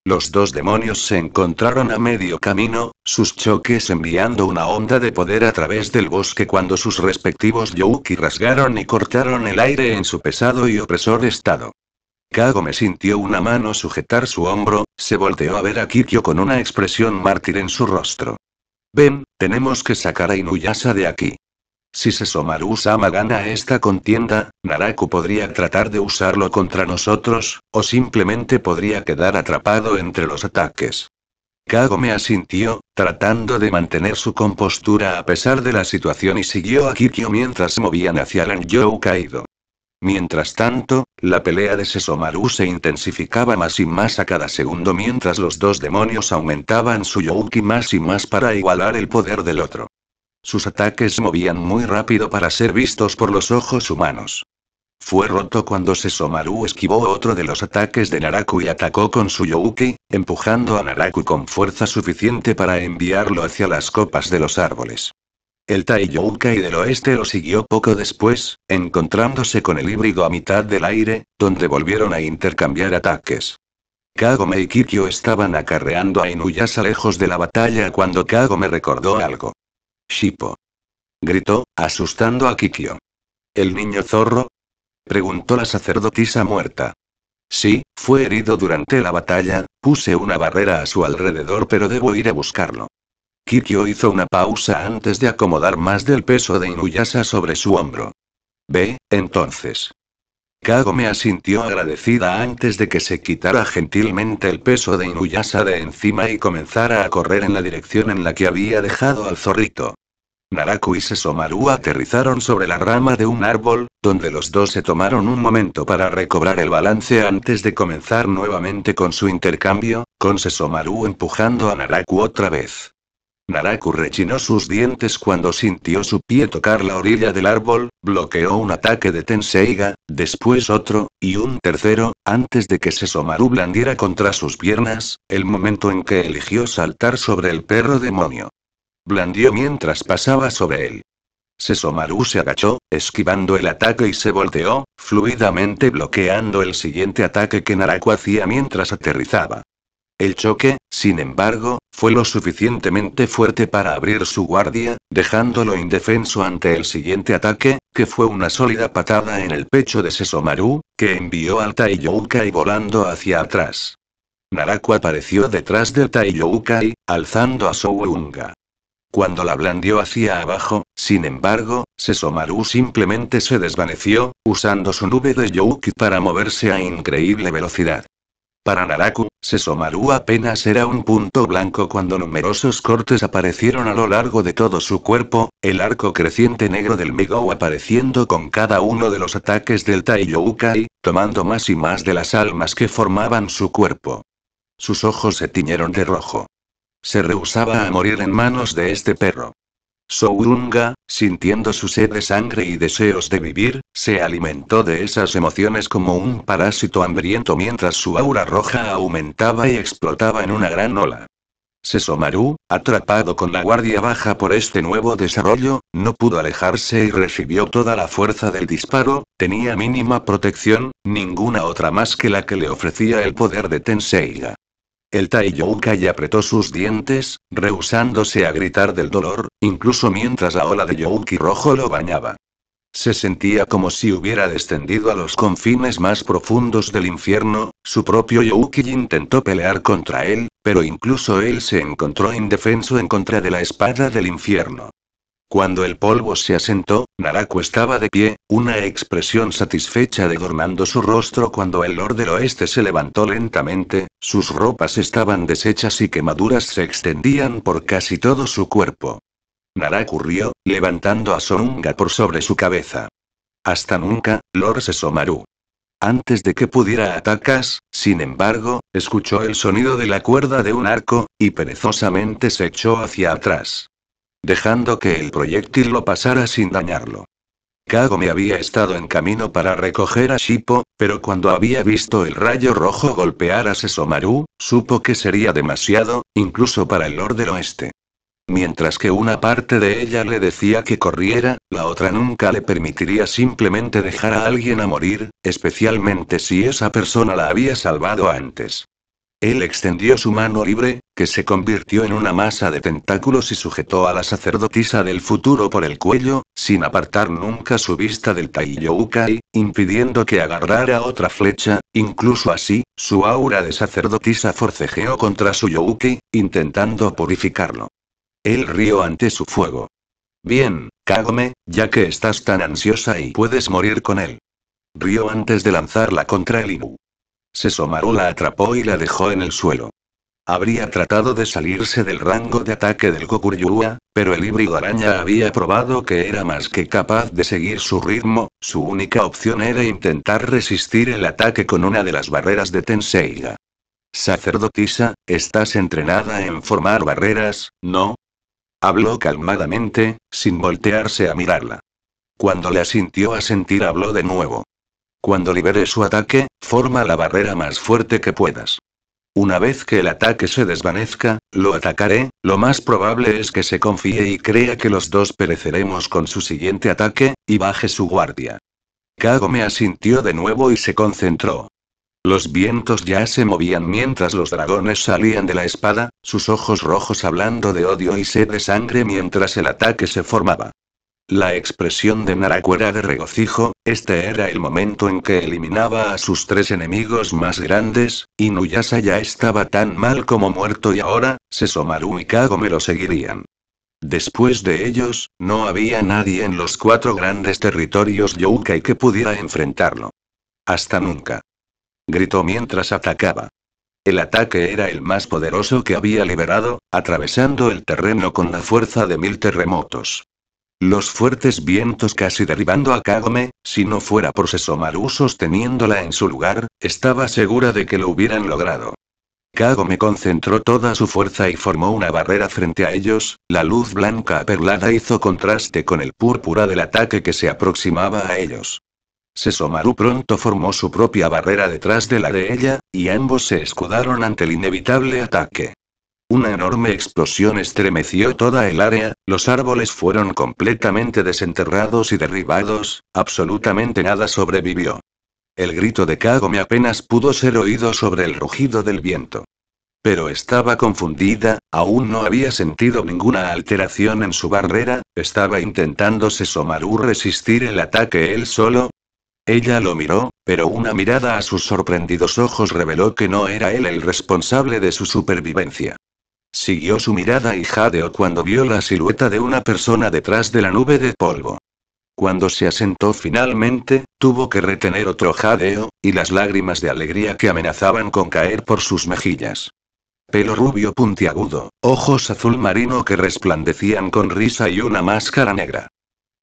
Los dos demonios se encontraron a medio camino, sus choques enviando una onda de poder a través del bosque cuando sus respectivos Youki rasgaron y cortaron el aire en su pesado y opresor estado. Kagome sintió una mano sujetar su hombro, se volteó a ver a Kikyo con una expresión mártir en su rostro. Ven, tenemos que sacar a Inuyasha de aquí. Si Sesomaru-sama gana esta contienda, Naraku podría tratar de usarlo contra nosotros, o simplemente podría quedar atrapado entre los ataques. Kagome asintió, tratando de mantener su compostura a pesar de la situación y siguió a Kikyo mientras movían hacia el Anjou caído. Mientras tanto, la pelea de Sesomaru se intensificaba más y más a cada segundo mientras los dos demonios aumentaban su Youki más y más para igualar el poder del otro. Sus ataques movían muy rápido para ser vistos por los ojos humanos. Fue roto cuando Sesomaru esquivó otro de los ataques de Naraku y atacó con su Youki, empujando a Naraku con fuerza suficiente para enviarlo hacia las copas de los árboles. El Taiyoukai del oeste lo siguió poco después, encontrándose con el híbrido a mitad del aire, donde volvieron a intercambiar ataques. Kagome y Kikyo estaban acarreando a Inuyasa lejos de la batalla cuando Kagome recordó algo. Shippo. Gritó, asustando a Kikyo. ¿El niño zorro? Preguntó la sacerdotisa muerta. Sí, fue herido durante la batalla, puse una barrera a su alrededor pero debo ir a buscarlo. Kikyo hizo una pausa antes de acomodar más del peso de Inuyasa sobre su hombro. Ve, entonces. Kagome asintió agradecida antes de que se quitara gentilmente el peso de Inuyasa de encima y comenzara a correr en la dirección en la que había dejado al zorrito. Naraku y Sesomaru aterrizaron sobre la rama de un árbol, donde los dos se tomaron un momento para recobrar el balance antes de comenzar nuevamente con su intercambio, con Sesomaru empujando a Naraku otra vez. Naraku rechinó sus dientes cuando sintió su pie tocar la orilla del árbol, bloqueó un ataque de Tenseiga, después otro, y un tercero, antes de que Sesomaru blandiera contra sus piernas, el momento en que eligió saltar sobre el perro demonio. Blandió mientras pasaba sobre él. Sesomaru se agachó, esquivando el ataque y se volteó, fluidamente bloqueando el siguiente ataque que Naraku hacía mientras aterrizaba. El choque, sin embargo, fue lo suficientemente fuerte para abrir su guardia, dejándolo indefenso ante el siguiente ataque, que fue una sólida patada en el pecho de Sesomaru, que envió al Taiyoukai volando hacia atrás. Naraku apareció detrás de Taiyoukai, alzando a Souunga. Cuando la blandió hacia abajo, sin embargo, Sesomaru simplemente se desvaneció, usando su nube de Youki para moverse a increíble velocidad. Para Naraku, Sesomaru apenas era un punto blanco cuando numerosos cortes aparecieron a lo largo de todo su cuerpo, el arco creciente negro del Megou apareciendo con cada uno de los ataques del Taiyoukai, tomando más y más de las almas que formaban su cuerpo. Sus ojos se tiñeron de rojo. Se rehusaba a morir en manos de este perro. Sourunga, sintiendo su sed de sangre y deseos de vivir, se alimentó de esas emociones como un parásito hambriento mientras su aura roja aumentaba y explotaba en una gran ola. Sesomaru, atrapado con la guardia baja por este nuevo desarrollo, no pudo alejarse y recibió toda la fuerza del disparo, tenía mínima protección, ninguna otra más que la que le ofrecía el poder de Tenseiga. El Taiyoukai apretó sus dientes, rehusándose a gritar del dolor, incluso mientras la ola de Youki rojo lo bañaba. Se sentía como si hubiera descendido a los confines más profundos del infierno, su propio Youki intentó pelear contra él, pero incluso él se encontró indefenso en contra de la espada del infierno. Cuando el polvo se asentó, Naraku estaba de pie, una expresión satisfecha adornando su rostro cuando el Lord del Oeste se levantó lentamente, sus ropas estaban deshechas y quemaduras se extendían por casi todo su cuerpo. Naraku rió, levantando a Sonunga por sobre su cabeza. Hasta nunca, Lord Sesomaru. Antes de que pudiera atacas, sin embargo, escuchó el sonido de la cuerda de un arco, y perezosamente se echó hacia atrás dejando que el proyectil lo pasara sin dañarlo. Kagome había estado en camino para recoger a Shippo, pero cuando había visto el rayo rojo golpear a Sesomaru, supo que sería demasiado, incluso para el Lord del Oeste. Mientras que una parte de ella le decía que corriera, la otra nunca le permitiría simplemente dejar a alguien a morir, especialmente si esa persona la había salvado antes. Él extendió su mano libre, que se convirtió en una masa de tentáculos y sujetó a la sacerdotisa del futuro por el cuello, sin apartar nunca su vista del Taiyoukai, impidiendo que agarrara otra flecha, incluso así, su aura de sacerdotisa forcejeó contra su Youki, intentando purificarlo. Él rió ante su fuego. Bien, cágome, ya que estás tan ansiosa y puedes morir con él. Rió antes de lanzarla contra el Inu. Se somaró la atrapó y la dejó en el suelo. Habría tratado de salirse del rango de ataque del Gokuryua, pero el híbrido araña había probado que era más que capaz de seguir su ritmo, su única opción era intentar resistir el ataque con una de las barreras de Tenseiga. Sacerdotisa, estás entrenada en formar barreras, ¿no? Habló calmadamente, sin voltearse a mirarla. Cuando le asintió a sentir habló de nuevo. Cuando libere su ataque, forma la barrera más fuerte que puedas. Una vez que el ataque se desvanezca, lo atacaré, lo más probable es que se confíe y crea que los dos pereceremos con su siguiente ataque, y baje su guardia. Kagome asintió de nuevo y se concentró. Los vientos ya se movían mientras los dragones salían de la espada, sus ojos rojos hablando de odio y sed de sangre mientras el ataque se formaba. La expresión de Naraku era de regocijo, este era el momento en que eliminaba a sus tres enemigos más grandes, Nuyasa ya estaba tan mal como muerto y ahora, Sesomaru y me lo seguirían. Después de ellos, no había nadie en los cuatro grandes territorios Youkai que pudiera enfrentarlo. Hasta nunca. Gritó mientras atacaba. El ataque era el más poderoso que había liberado, atravesando el terreno con la fuerza de mil terremotos. Los fuertes vientos casi derribando a Kagome, si no fuera por Sesomaru sosteniéndola en su lugar, estaba segura de que lo hubieran logrado. Kagome concentró toda su fuerza y formó una barrera frente a ellos, la luz blanca aperlada hizo contraste con el púrpura del ataque que se aproximaba a ellos. Sesomaru pronto formó su propia barrera detrás de la de ella, y ambos se escudaron ante el inevitable ataque. Una enorme explosión estremeció toda el área, los árboles fueron completamente desenterrados y derribados, absolutamente nada sobrevivió. El grito de Kagome apenas pudo ser oído sobre el rugido del viento. Pero estaba confundida, aún no había sentido ninguna alteración en su barrera, estaba intentándose Somaru resistir el ataque él solo. Ella lo miró, pero una mirada a sus sorprendidos ojos reveló que no era él el responsable de su supervivencia. Siguió su mirada y jadeó cuando vio la silueta de una persona detrás de la nube de polvo. Cuando se asentó finalmente, tuvo que retener otro jadeo, y las lágrimas de alegría que amenazaban con caer por sus mejillas. Pelo rubio puntiagudo, ojos azul marino que resplandecían con risa y una máscara negra.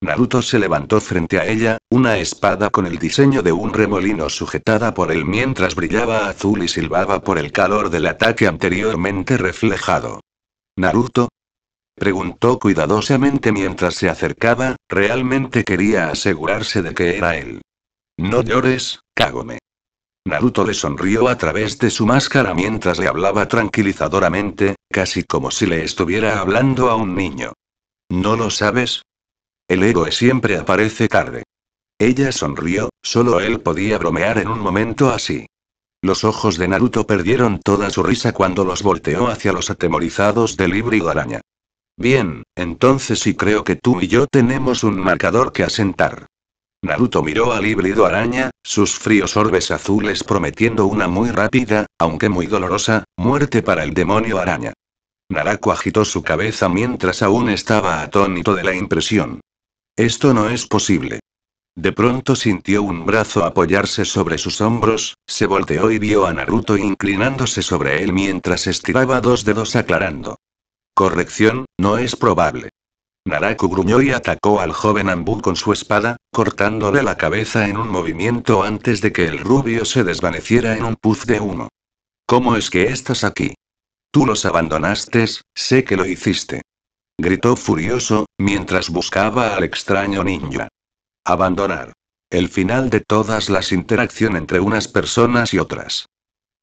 Naruto se levantó frente a ella, una espada con el diseño de un remolino sujetada por él mientras brillaba azul y silbaba por el calor del ataque anteriormente reflejado. Naruto, preguntó cuidadosamente mientras se acercaba, realmente quería asegurarse de que era él. No llores, cágome. Naruto le sonrió a través de su máscara mientras le hablaba tranquilizadoramente, casi como si le estuviera hablando a un niño. ¿No lo sabes? El héroe siempre aparece tarde. Ella sonrió, solo él podía bromear en un momento así. Los ojos de Naruto perdieron toda su risa cuando los volteó hacia los atemorizados del híbrido Araña. Bien, entonces sí creo que tú y yo tenemos un marcador que asentar. Naruto miró al híbrido araña, sus fríos orbes azules prometiendo una muy rápida, aunque muy dolorosa, muerte para el demonio araña. Narako agitó su cabeza mientras aún estaba atónito de la impresión. Esto no es posible. De pronto sintió un brazo apoyarse sobre sus hombros, se volteó y vio a Naruto inclinándose sobre él mientras estiraba dos dedos aclarando. Corrección, no es probable. Naraku gruñó y atacó al joven Ambu con su espada, cortándole la cabeza en un movimiento antes de que el rubio se desvaneciera en un puz de humo. ¿Cómo es que estás aquí? Tú los abandonaste, sé que lo hiciste gritó furioso, mientras buscaba al extraño ninja. Abandonar. El final de todas las interacciones entre unas personas y otras.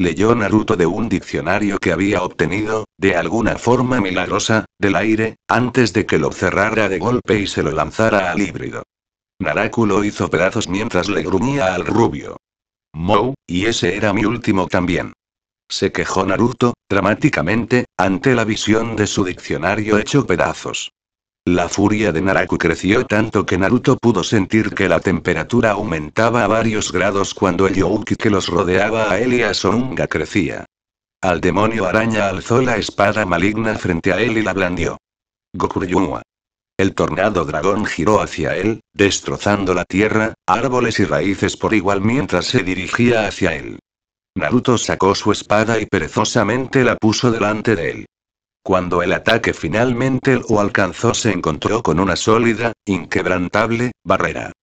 Leyó Naruto de un diccionario que había obtenido, de alguna forma milagrosa, del aire, antes de que lo cerrara de golpe y se lo lanzara al híbrido. Naraku hizo pedazos mientras le gruñía al rubio. Mou, y ese era mi último también se quejó Naruto, dramáticamente, ante la visión de su diccionario hecho pedazos. La furia de Naraku creció tanto que Naruto pudo sentir que la temperatura aumentaba a varios grados cuando el Youki que los rodeaba a él y a Sonunga crecía. Al demonio araña alzó la espada maligna frente a él y la blandió. Yuma, El tornado dragón giró hacia él, destrozando la tierra, árboles y raíces por igual mientras se dirigía hacia él. Naruto sacó su espada y perezosamente la puso delante de él. Cuando el ataque finalmente lo alcanzó se encontró con una sólida, inquebrantable, barrera.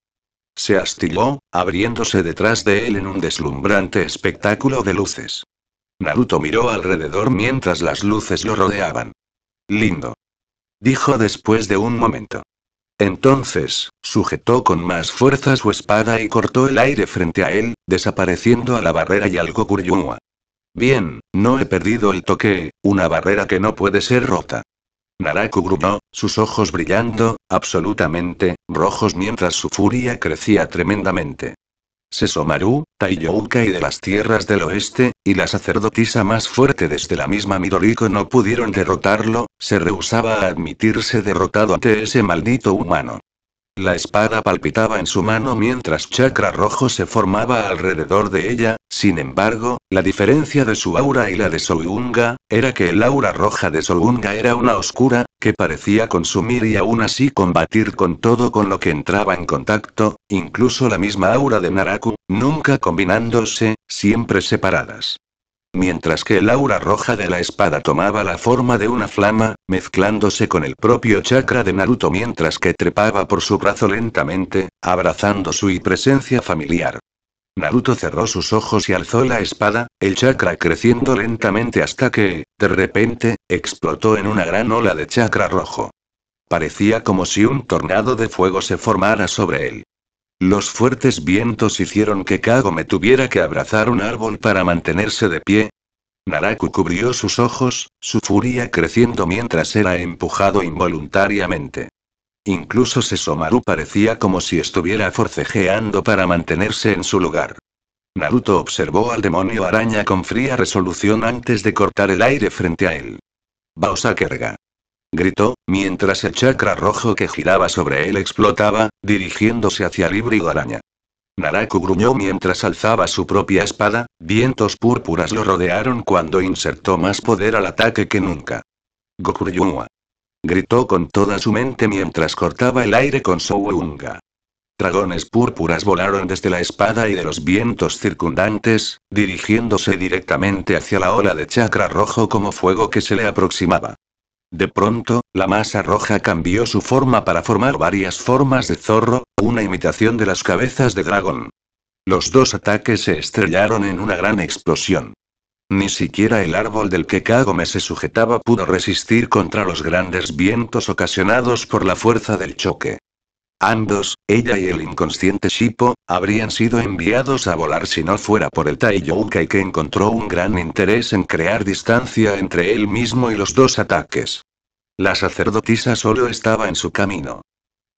Se astilló, abriéndose detrás de él en un deslumbrante espectáculo de luces. Naruto miró alrededor mientras las luces lo rodeaban. Lindo. Dijo después de un momento. Entonces, sujetó con más fuerza su espada y cortó el aire frente a él, desapareciendo a la barrera y al Gokuryuwa. Bien, no he perdido el toque, una barrera que no puede ser rota. Naraku gruñó, sus ojos brillando, absolutamente, rojos mientras su furia crecía tremendamente. Sesomaru, Taiyouka y de las tierras del oeste, y la sacerdotisa más fuerte desde la misma Midoriko no pudieron derrotarlo, se rehusaba a admitirse derrotado ante ese maldito humano. La espada palpitaba en su mano mientras chakra rojo se formaba alrededor de ella, sin embargo, la diferencia de su aura y la de Solunga, era que el aura roja de Solunga era una oscura, que parecía consumir y aún así combatir con todo con lo que entraba en contacto, incluso la misma aura de Naraku, nunca combinándose, siempre separadas mientras que el aura roja de la espada tomaba la forma de una flama, mezclándose con el propio chakra de Naruto mientras que trepaba por su brazo lentamente, abrazando su presencia familiar. Naruto cerró sus ojos y alzó la espada, el chakra creciendo lentamente hasta que, de repente, explotó en una gran ola de chakra rojo. Parecía como si un tornado de fuego se formara sobre él. Los fuertes vientos hicieron que Kagome tuviera que abrazar un árbol para mantenerse de pie. Naraku cubrió sus ojos, su furia creciendo mientras era empujado involuntariamente. Incluso Sesomaru parecía como si estuviera forcejeando para mantenerse en su lugar. Naruto observó al demonio araña con fría resolución antes de cortar el aire frente a él. Kerga gritó, mientras el chakra rojo que giraba sobre él explotaba, dirigiéndose hacia Libri Garaña. Naraku gruñó mientras alzaba su propia espada, vientos púrpuras lo rodearon cuando insertó más poder al ataque que nunca. Gokuryuwa. Gritó con toda su mente mientras cortaba el aire con Souunga. Dragones púrpuras volaron desde la espada y de los vientos circundantes, dirigiéndose directamente hacia la ola de chakra rojo como fuego que se le aproximaba. De pronto, la masa roja cambió su forma para formar varias formas de zorro, una imitación de las cabezas de dragón. Los dos ataques se estrellaron en una gran explosión. Ni siquiera el árbol del que Kagome se sujetaba pudo resistir contra los grandes vientos ocasionados por la fuerza del choque. Ambos, ella y el inconsciente Shippo, habrían sido enviados a volar si no fuera por el Taiyoukai que encontró un gran interés en crear distancia entre él mismo y los dos ataques. La sacerdotisa solo estaba en su camino.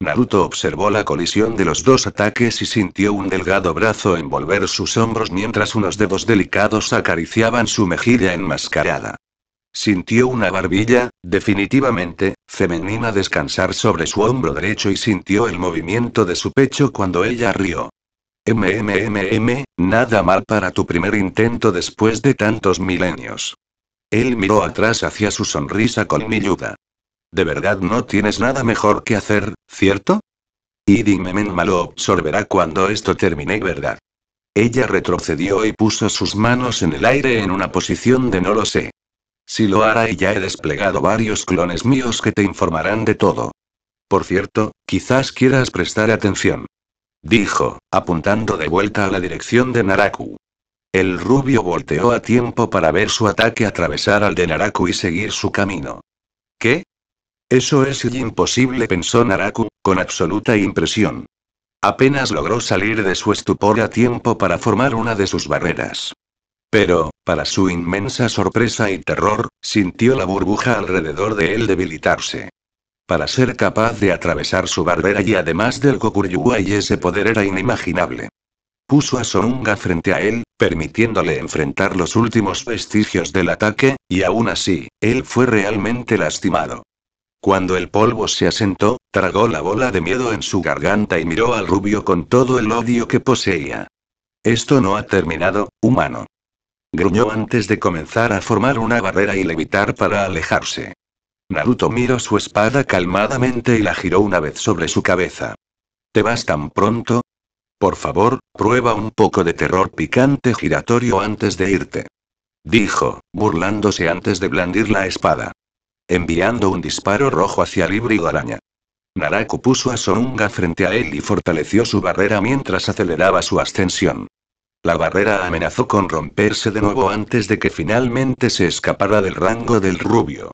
Naruto observó la colisión de los dos ataques y sintió un delgado brazo envolver sus hombros mientras unos dedos delicados acariciaban su mejilla enmascarada. Sintió una barbilla, definitivamente, femenina descansar sobre su hombro derecho y sintió el movimiento de su pecho cuando ella rió. MMMM, nada mal para tu primer intento después de tantos milenios. Él miró atrás hacia su sonrisa con ayuda. ¿De verdad no tienes nada mejor que hacer, cierto? Y menma lo absorberá cuando esto termine, ¿verdad? Ella retrocedió y puso sus manos en el aire en una posición de no lo sé. Si lo hará y ya he desplegado varios clones míos que te informarán de todo. Por cierto, quizás quieras prestar atención. Dijo, apuntando de vuelta a la dirección de Naraku. El rubio volteó a tiempo para ver su ataque atravesar al de Naraku y seguir su camino. ¿Qué? Eso es imposible, pensó Naraku, con absoluta impresión. Apenas logró salir de su estupor a tiempo para formar una de sus barreras. Pero, para su inmensa sorpresa y terror, sintió la burbuja alrededor de él debilitarse. Para ser capaz de atravesar su barbera y además del y ese poder era inimaginable. Puso a Sonunga frente a él, permitiéndole enfrentar los últimos vestigios del ataque, y aún así, él fue realmente lastimado. Cuando el polvo se asentó, tragó la bola de miedo en su garganta y miró al rubio con todo el odio que poseía. Esto no ha terminado, humano. Gruñó antes de comenzar a formar una barrera y levitar para alejarse. Naruto miró su espada calmadamente y la giró una vez sobre su cabeza. ¿Te vas tan pronto? Por favor, prueba un poco de terror picante giratorio antes de irte. Dijo, burlándose antes de blandir la espada. Enviando un disparo rojo hacia el y araña. Naraku puso a Sounga frente a él y fortaleció su barrera mientras aceleraba su ascensión. La barrera amenazó con romperse de nuevo antes de que finalmente se escapara del rango del rubio.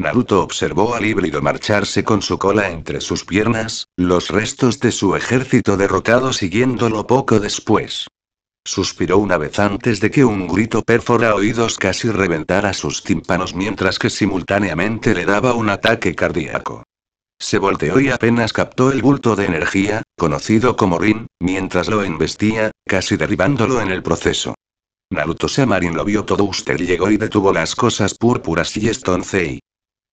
Naruto observó al híbrido marcharse con su cola entre sus piernas, los restos de su ejército derrotado siguiéndolo poco después. Suspiró una vez antes de que un grito pérfora oídos casi reventara sus tímpanos mientras que simultáneamente le daba un ataque cardíaco. Se volteó y apenas captó el bulto de energía, conocido como Rin, mientras lo embestía, casi derribándolo en el proceso. Naruto Samarin lo vio todo usted llegó y detuvo las cosas púrpuras y estoncei.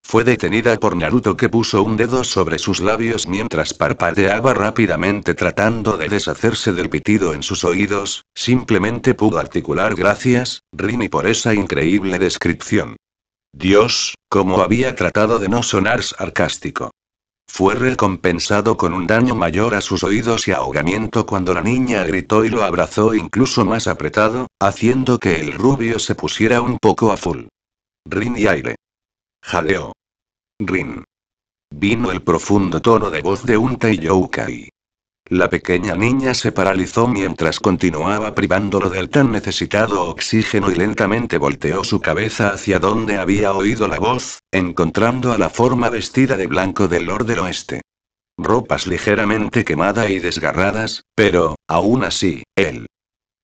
Fue detenida por Naruto que puso un dedo sobre sus labios mientras parpadeaba rápidamente tratando de deshacerse del pitido en sus oídos, simplemente pudo articular gracias, Rin y por esa increíble descripción. Dios, cómo había tratado de no sonar sarcástico. Fue recompensado con un daño mayor a sus oídos y ahogamiento cuando la niña gritó y lo abrazó incluso más apretado, haciendo que el rubio se pusiera un poco a full. Rin y aire. Jadeó. Rin. Vino el profundo tono de voz de un Taiyoukai. La pequeña niña se paralizó mientras continuaba privándolo del tan necesitado oxígeno y lentamente volteó su cabeza hacia donde había oído la voz, encontrando a la forma vestida de blanco del Lord del Oeste. Ropas ligeramente quemadas y desgarradas, pero, aún así, él.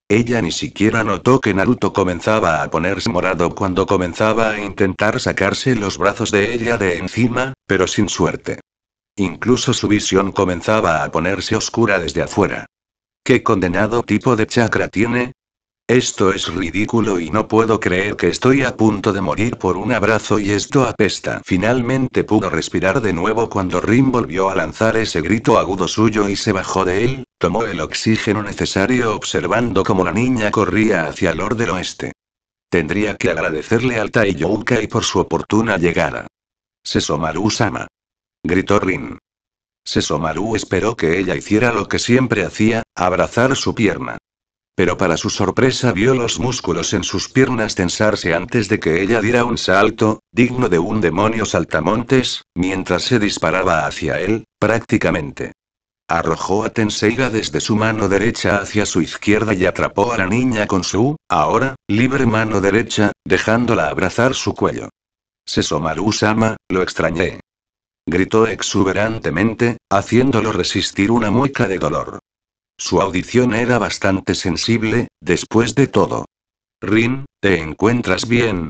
Ella ni siquiera notó que Naruto comenzaba a ponerse morado cuando comenzaba a intentar sacarse los brazos de ella de encima, pero sin suerte. Incluso su visión comenzaba a ponerse oscura desde afuera. ¿Qué condenado tipo de chakra tiene? Esto es ridículo y no puedo creer que estoy a punto de morir por un abrazo y esto apesta. Finalmente pudo respirar de nuevo cuando Rin volvió a lanzar ese grito agudo suyo y se bajó de él, tomó el oxígeno necesario observando cómo la niña corría hacia el orden Oeste. Tendría que agradecerle al Taiyoukai por su oportuna llegada. Sesomaru-sama gritó Rin. Sesomaru esperó que ella hiciera lo que siempre hacía, abrazar su pierna. Pero para su sorpresa vio los músculos en sus piernas tensarse antes de que ella diera un salto, digno de un demonio saltamontes, mientras se disparaba hacia él, prácticamente. Arrojó a Tenseiga desde su mano derecha hacia su izquierda y atrapó a la niña con su, ahora, libre mano derecha, dejándola abrazar su cuello. Sesomaru-sama, lo extrañé gritó exuberantemente, haciéndolo resistir una mueca de dolor. Su audición era bastante sensible, después de todo. Rin, ¿te encuentras bien?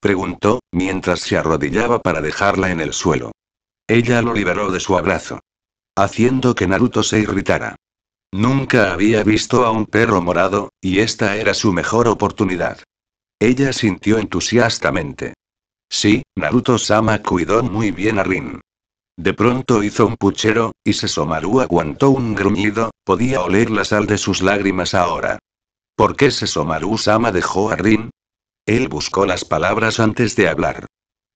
preguntó, mientras se arrodillaba para dejarla en el suelo. Ella lo liberó de su abrazo, haciendo que Naruto se irritara. Nunca había visto a un perro morado, y esta era su mejor oportunidad. Ella sintió entusiastamente. Sí, Naruto-sama cuidó muy bien a Rin. De pronto hizo un puchero, y Sesomaru aguantó un gruñido, podía oler la sal de sus lágrimas ahora. ¿Por qué Sesomaru-sama dejó a Rin? Él buscó las palabras antes de hablar.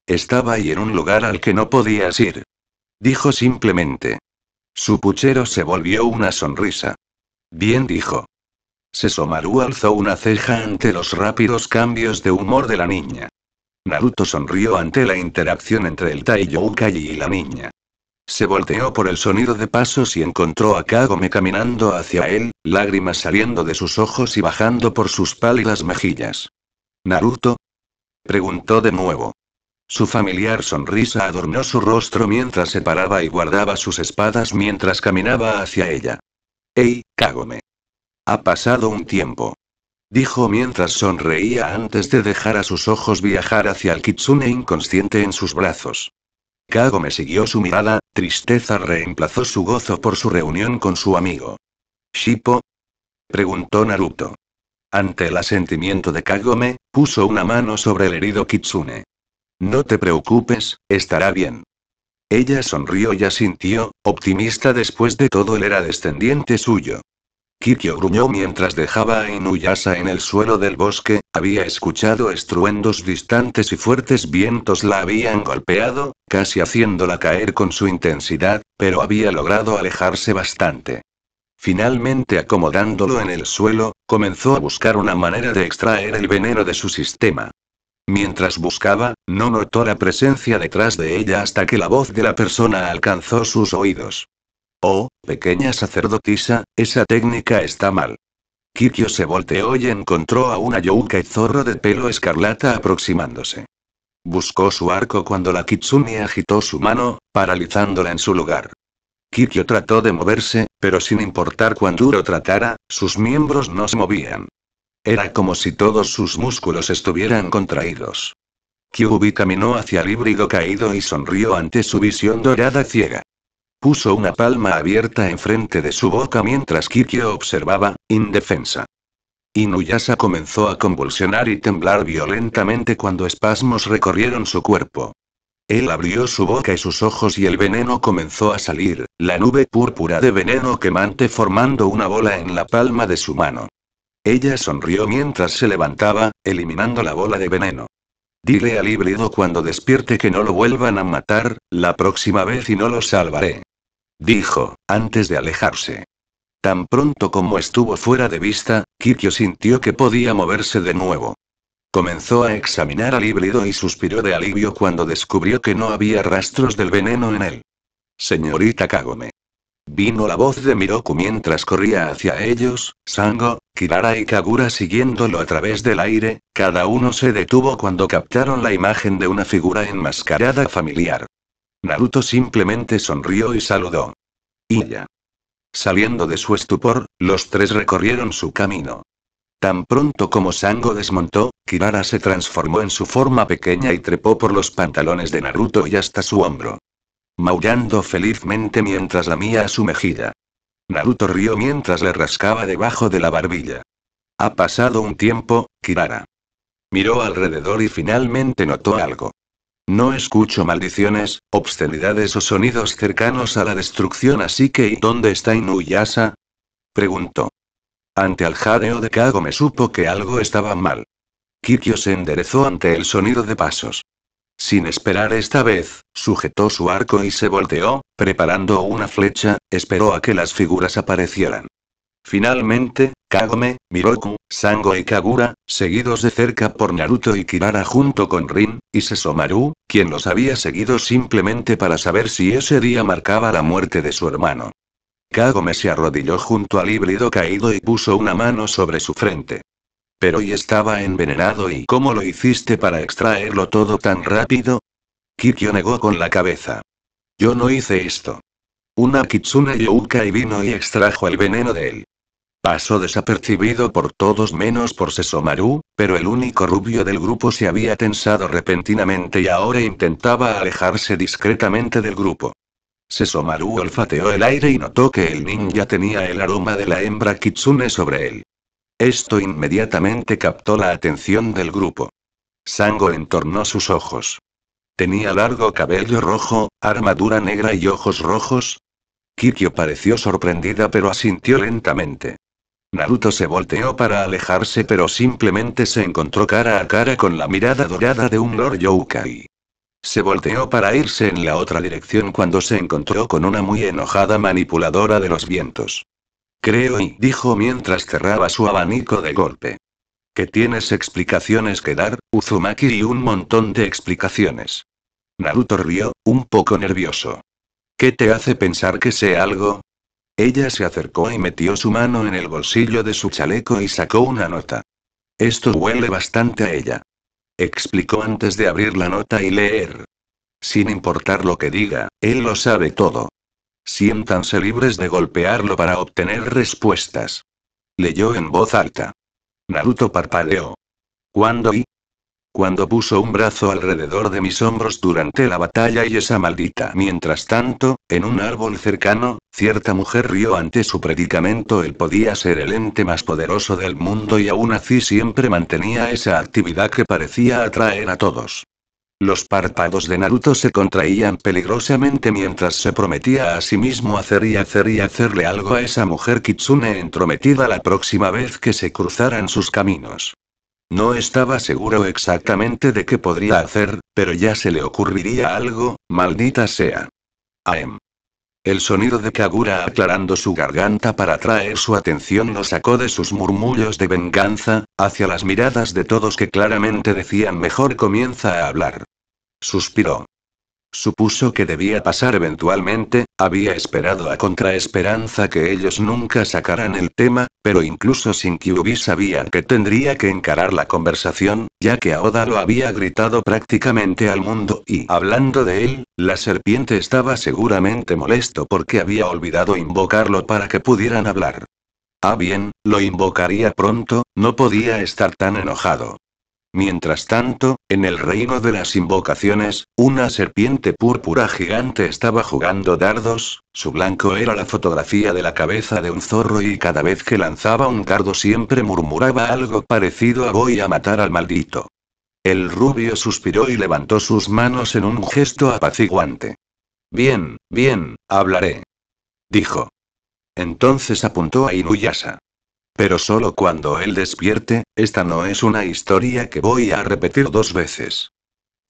Estaba ahí en un lugar al que no podías ir. Dijo simplemente. Su puchero se volvió una sonrisa. Bien dijo. Sesomaru alzó una ceja ante los rápidos cambios de humor de la niña. Naruto sonrió ante la interacción entre el Taiyoukai y la niña. Se volteó por el sonido de pasos y encontró a Kagome caminando hacia él, lágrimas saliendo de sus ojos y bajando por sus pálidas mejillas. ¿Naruto? preguntó de nuevo. Su familiar sonrisa adornó su rostro mientras se paraba y guardaba sus espadas mientras caminaba hacia ella. ¡Ey, Kagome! Ha pasado un tiempo dijo mientras sonreía antes de dejar a sus ojos viajar hacia el kitsune inconsciente en sus brazos. Kagome siguió su mirada, tristeza reemplazó su gozo por su reunión con su amigo. ¿Shippo? preguntó Naruto. Ante el asentimiento de Kagome, puso una mano sobre el herido Kitsune. No te preocupes, estará bien. Ella sonrió y asintió, optimista después de todo él era descendiente suyo. Kikyo gruñó mientras dejaba a Inuyasa en el suelo del bosque, había escuchado estruendos distantes y fuertes vientos la habían golpeado, casi haciéndola caer con su intensidad, pero había logrado alejarse bastante. Finalmente acomodándolo en el suelo, comenzó a buscar una manera de extraer el veneno de su sistema. Mientras buscaba, no notó la presencia detrás de ella hasta que la voz de la persona alcanzó sus oídos. Oh, pequeña sacerdotisa, esa técnica está mal. Kikyo se volteó y encontró a una y zorro de pelo escarlata aproximándose. Buscó su arco cuando la Kitsune agitó su mano, paralizándola en su lugar. Kikyo trató de moverse, pero sin importar cuán duro tratara, sus miembros no se movían. Era como si todos sus músculos estuvieran contraídos. Kyubi caminó hacia el híbrido caído y sonrió ante su visión dorada ciega. Puso una palma abierta enfrente de su boca mientras Kikyo observaba, indefensa. Inuyasa comenzó a convulsionar y temblar violentamente cuando espasmos recorrieron su cuerpo. Él abrió su boca y sus ojos y el veneno comenzó a salir, la nube púrpura de veneno quemante formando una bola en la palma de su mano. Ella sonrió mientras se levantaba, eliminando la bola de veneno. Dile al híbrido cuando despierte que no lo vuelvan a matar, la próxima vez y no lo salvaré dijo, antes de alejarse. Tan pronto como estuvo fuera de vista, Kikyo sintió que podía moverse de nuevo. Comenzó a examinar al híbrido y suspiró de alivio cuando descubrió que no había rastros del veneno en él. Señorita Kagome. Vino la voz de Miroku mientras corría hacia ellos, Sango, Kirara y Kagura siguiéndolo a través del aire, cada uno se detuvo cuando captaron la imagen de una figura enmascarada familiar. Naruto simplemente sonrió y saludó. ya, Saliendo de su estupor, los tres recorrieron su camino. Tan pronto como Sango desmontó, Kirara se transformó en su forma pequeña y trepó por los pantalones de Naruto y hasta su hombro. Maullando felizmente mientras lamía a su mejilla. Naruto rió mientras le rascaba debajo de la barbilla. Ha pasado un tiempo, Kirara. Miró alrededor y finalmente notó algo. No escucho maldiciones, obscenidades o sonidos cercanos a la destrucción, así que ¿y dónde está Inuyasa? preguntó. Ante el jadeo de Kago me supo que algo estaba mal. Kikyo se enderezó ante el sonido de pasos. Sin esperar esta vez, sujetó su arco y se volteó, preparando una flecha, esperó a que las figuras aparecieran. Finalmente, Kagome, Miroku, Sango y Kagura, seguidos de cerca por Naruto y Kirara junto con Rin, y Sesomaru, quien los había seguido simplemente para saber si ese día marcaba la muerte de su hermano. Kagome se arrodilló junto al híbrido caído y puso una mano sobre su frente. Pero y estaba envenenado y ¿cómo lo hiciste para extraerlo todo tan rápido? Kikyo negó con la cabeza. Yo no hice esto. Una kitsune y vino y extrajo el veneno de él. Pasó desapercibido por todos menos por Sesomaru, pero el único rubio del grupo se había tensado repentinamente y ahora intentaba alejarse discretamente del grupo. Sesomaru olfateó el aire y notó que el ninja tenía el aroma de la hembra kitsune sobre él. Esto inmediatamente captó la atención del grupo. Sango entornó sus ojos. Tenía largo cabello rojo, armadura negra y ojos rojos. Kikyo pareció sorprendida pero asintió lentamente. Naruto se volteó para alejarse pero simplemente se encontró cara a cara con la mirada dorada de un Lord Yokai. Se volteó para irse en la otra dirección cuando se encontró con una muy enojada manipuladora de los vientos. Creo y dijo mientras cerraba su abanico de golpe. Que tienes explicaciones que dar, Uzumaki y un montón de explicaciones. Naruto rió, un poco nervioso. ¿Qué te hace pensar que sé algo? Ella se acercó y metió su mano en el bolsillo de su chaleco y sacó una nota. Esto huele bastante a ella. Explicó antes de abrir la nota y leer. Sin importar lo que diga, él lo sabe todo. Siéntanse libres de golpearlo para obtener respuestas. Leyó en voz alta. Naruto parpadeó. Cuando y? cuando puso un brazo alrededor de mis hombros durante la batalla y esa maldita. Mientras tanto, en un árbol cercano, cierta mujer rió ante su predicamento. Él podía ser el ente más poderoso del mundo y aún así siempre mantenía esa actividad que parecía atraer a todos. Los párpados de Naruto se contraían peligrosamente mientras se prometía a sí mismo hacer y hacer y hacerle algo a esa mujer kitsune entrometida la próxima vez que se cruzaran sus caminos. No estaba seguro exactamente de qué podría hacer, pero ya se le ocurriría algo, maldita sea. Aem. El sonido de Kagura aclarando su garganta para atraer su atención lo sacó de sus murmullos de venganza, hacia las miradas de todos que claramente decían mejor comienza a hablar. Suspiró. Supuso que debía pasar eventualmente, había esperado a contraesperanza que ellos nunca sacaran el tema, pero incluso sin que sabía que tendría que encarar la conversación, ya que Aoda lo había gritado prácticamente al mundo y, hablando de él, la serpiente estaba seguramente molesto porque había olvidado invocarlo para que pudieran hablar. Ah bien, lo invocaría pronto, no podía estar tan enojado. Mientras tanto, en el reino de las invocaciones, una serpiente púrpura gigante estaba jugando dardos, su blanco era la fotografía de la cabeza de un zorro y cada vez que lanzaba un dardo siempre murmuraba algo parecido a voy a matar al maldito. El rubio suspiró y levantó sus manos en un gesto apaciguante. Bien, bien, hablaré. Dijo. Entonces apuntó a Inuyasa. Pero solo cuando él despierte, esta no es una historia que voy a repetir dos veces.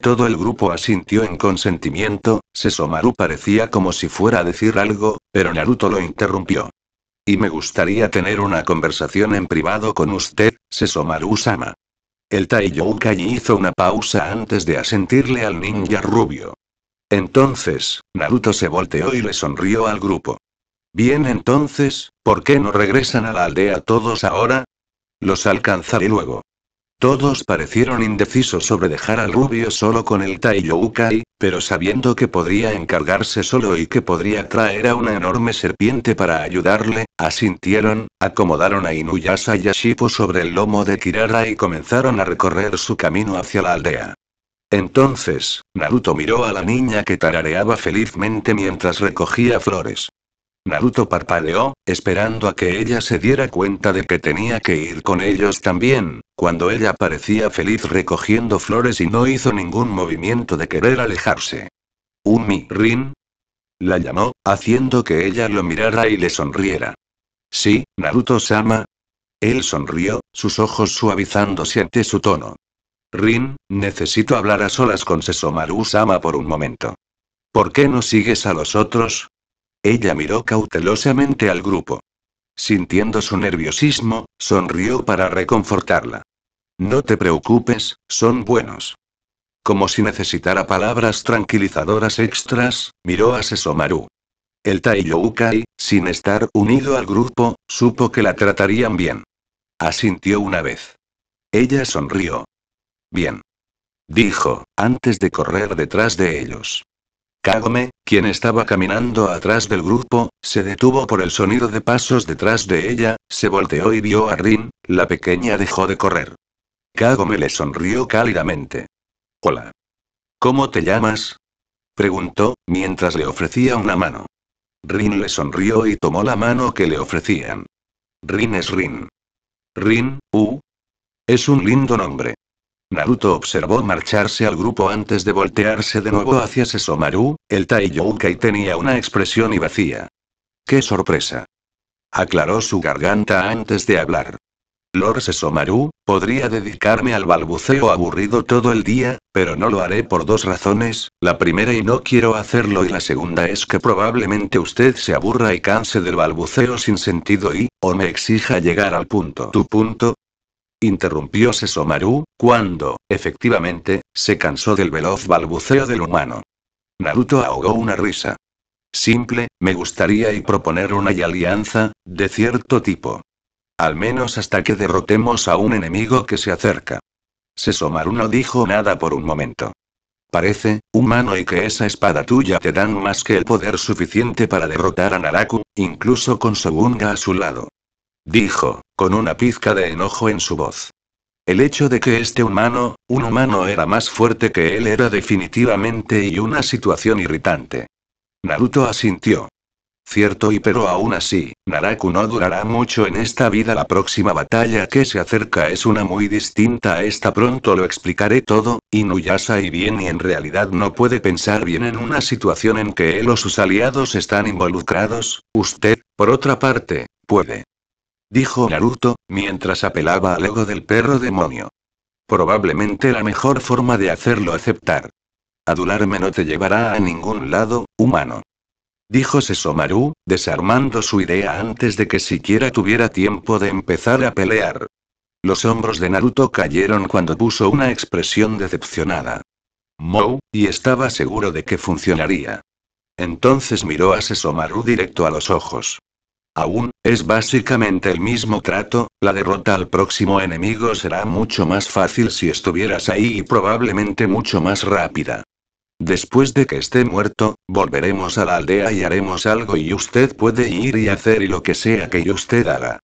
Todo el grupo asintió en consentimiento, Sesomaru parecía como si fuera a decir algo, pero Naruto lo interrumpió. Y me gustaría tener una conversación en privado con usted, Sesomaru-sama. El Taiyoukai hizo una pausa antes de asentirle al ninja rubio. Entonces, Naruto se volteó y le sonrió al grupo. Bien entonces, ¿por qué no regresan a la aldea todos ahora? Los alcanzaré luego. Todos parecieron indecisos sobre dejar al rubio solo con el Taiyoukai, pero sabiendo que podría encargarse solo y que podría traer a una enorme serpiente para ayudarle, asintieron, acomodaron a Inuyasa y a Shippo sobre el lomo de Kirara y comenzaron a recorrer su camino hacia la aldea. Entonces, Naruto miró a la niña que tarareaba felizmente mientras recogía flores. Naruto parpadeó, esperando a que ella se diera cuenta de que tenía que ir con ellos también, cuando ella parecía feliz recogiendo flores y no hizo ningún movimiento de querer alejarse. Umi, Rin? La llamó, haciendo que ella lo mirara y le sonriera. Sí, Naruto-sama. Él sonrió, sus ojos suavizándose ante su tono. Rin, necesito hablar a solas con Sesomaru-sama por un momento. ¿Por qué no sigues a los otros? Ella miró cautelosamente al grupo. Sintiendo su nerviosismo, sonrió para reconfortarla. No te preocupes, son buenos. Como si necesitara palabras tranquilizadoras extras, miró a Sesomaru. El Taiyoukai, sin estar unido al grupo, supo que la tratarían bien. Asintió una vez. Ella sonrió. Bien. Dijo, antes de correr detrás de ellos. Kagome, quien estaba caminando atrás del grupo, se detuvo por el sonido de pasos detrás de ella, se volteó y vio a Rin, la pequeña dejó de correr. Kagome le sonrió cálidamente. Hola. ¿Cómo te llamas? preguntó, mientras le ofrecía una mano. Rin le sonrió y tomó la mano que le ofrecían. Rin es Rin. Rin, U. Uh, es un lindo nombre. Naruto observó marcharse al grupo antes de voltearse de nuevo hacia Sesomaru, el Taiyoukai tenía una expresión y vacía. ¡Qué sorpresa! Aclaró su garganta antes de hablar. Lord Sesomaru, podría dedicarme al balbuceo aburrido todo el día, pero no lo haré por dos razones, la primera y no quiero hacerlo y la segunda es que probablemente usted se aburra y canse del balbuceo sin sentido y, o me exija llegar al punto. Tu punto, Interrumpió Sesomaru, cuando, efectivamente, se cansó del veloz balbuceo del humano. Naruto ahogó una risa. Simple, me gustaría y proponer una alianza, de cierto tipo. Al menos hasta que derrotemos a un enemigo que se acerca. Sesomaru no dijo nada por un momento. Parece, humano y que esa espada tuya te dan más que el poder suficiente para derrotar a Naraku, incluso con Sogunga a su lado dijo, con una pizca de enojo en su voz. El hecho de que este humano, un humano era más fuerte que él era definitivamente y una situación irritante. Naruto asintió. Cierto y pero aún así, Naraku no durará mucho en esta vida. La próxima batalla que se acerca es una muy distinta a esta. Pronto lo explicaré todo, Inuyasa y bien y en realidad no puede pensar bien en una situación en que él o sus aliados están involucrados, usted, por otra parte, puede dijo Naruto, mientras apelaba al ego del perro demonio. Probablemente la mejor forma de hacerlo aceptar. Adularme no te llevará a ningún lado, humano. Dijo Sesomaru, desarmando su idea antes de que siquiera tuviera tiempo de empezar a pelear. Los hombros de Naruto cayeron cuando puso una expresión decepcionada. Mo, y estaba seguro de que funcionaría. Entonces miró a Sesomaru directo a los ojos aún, es básicamente el mismo trato, la derrota al próximo enemigo será mucho más fácil si estuvieras ahí y probablemente mucho más rápida. Después de que esté muerto, volveremos a la aldea y haremos algo y usted puede ir y hacer y lo que sea que usted haga.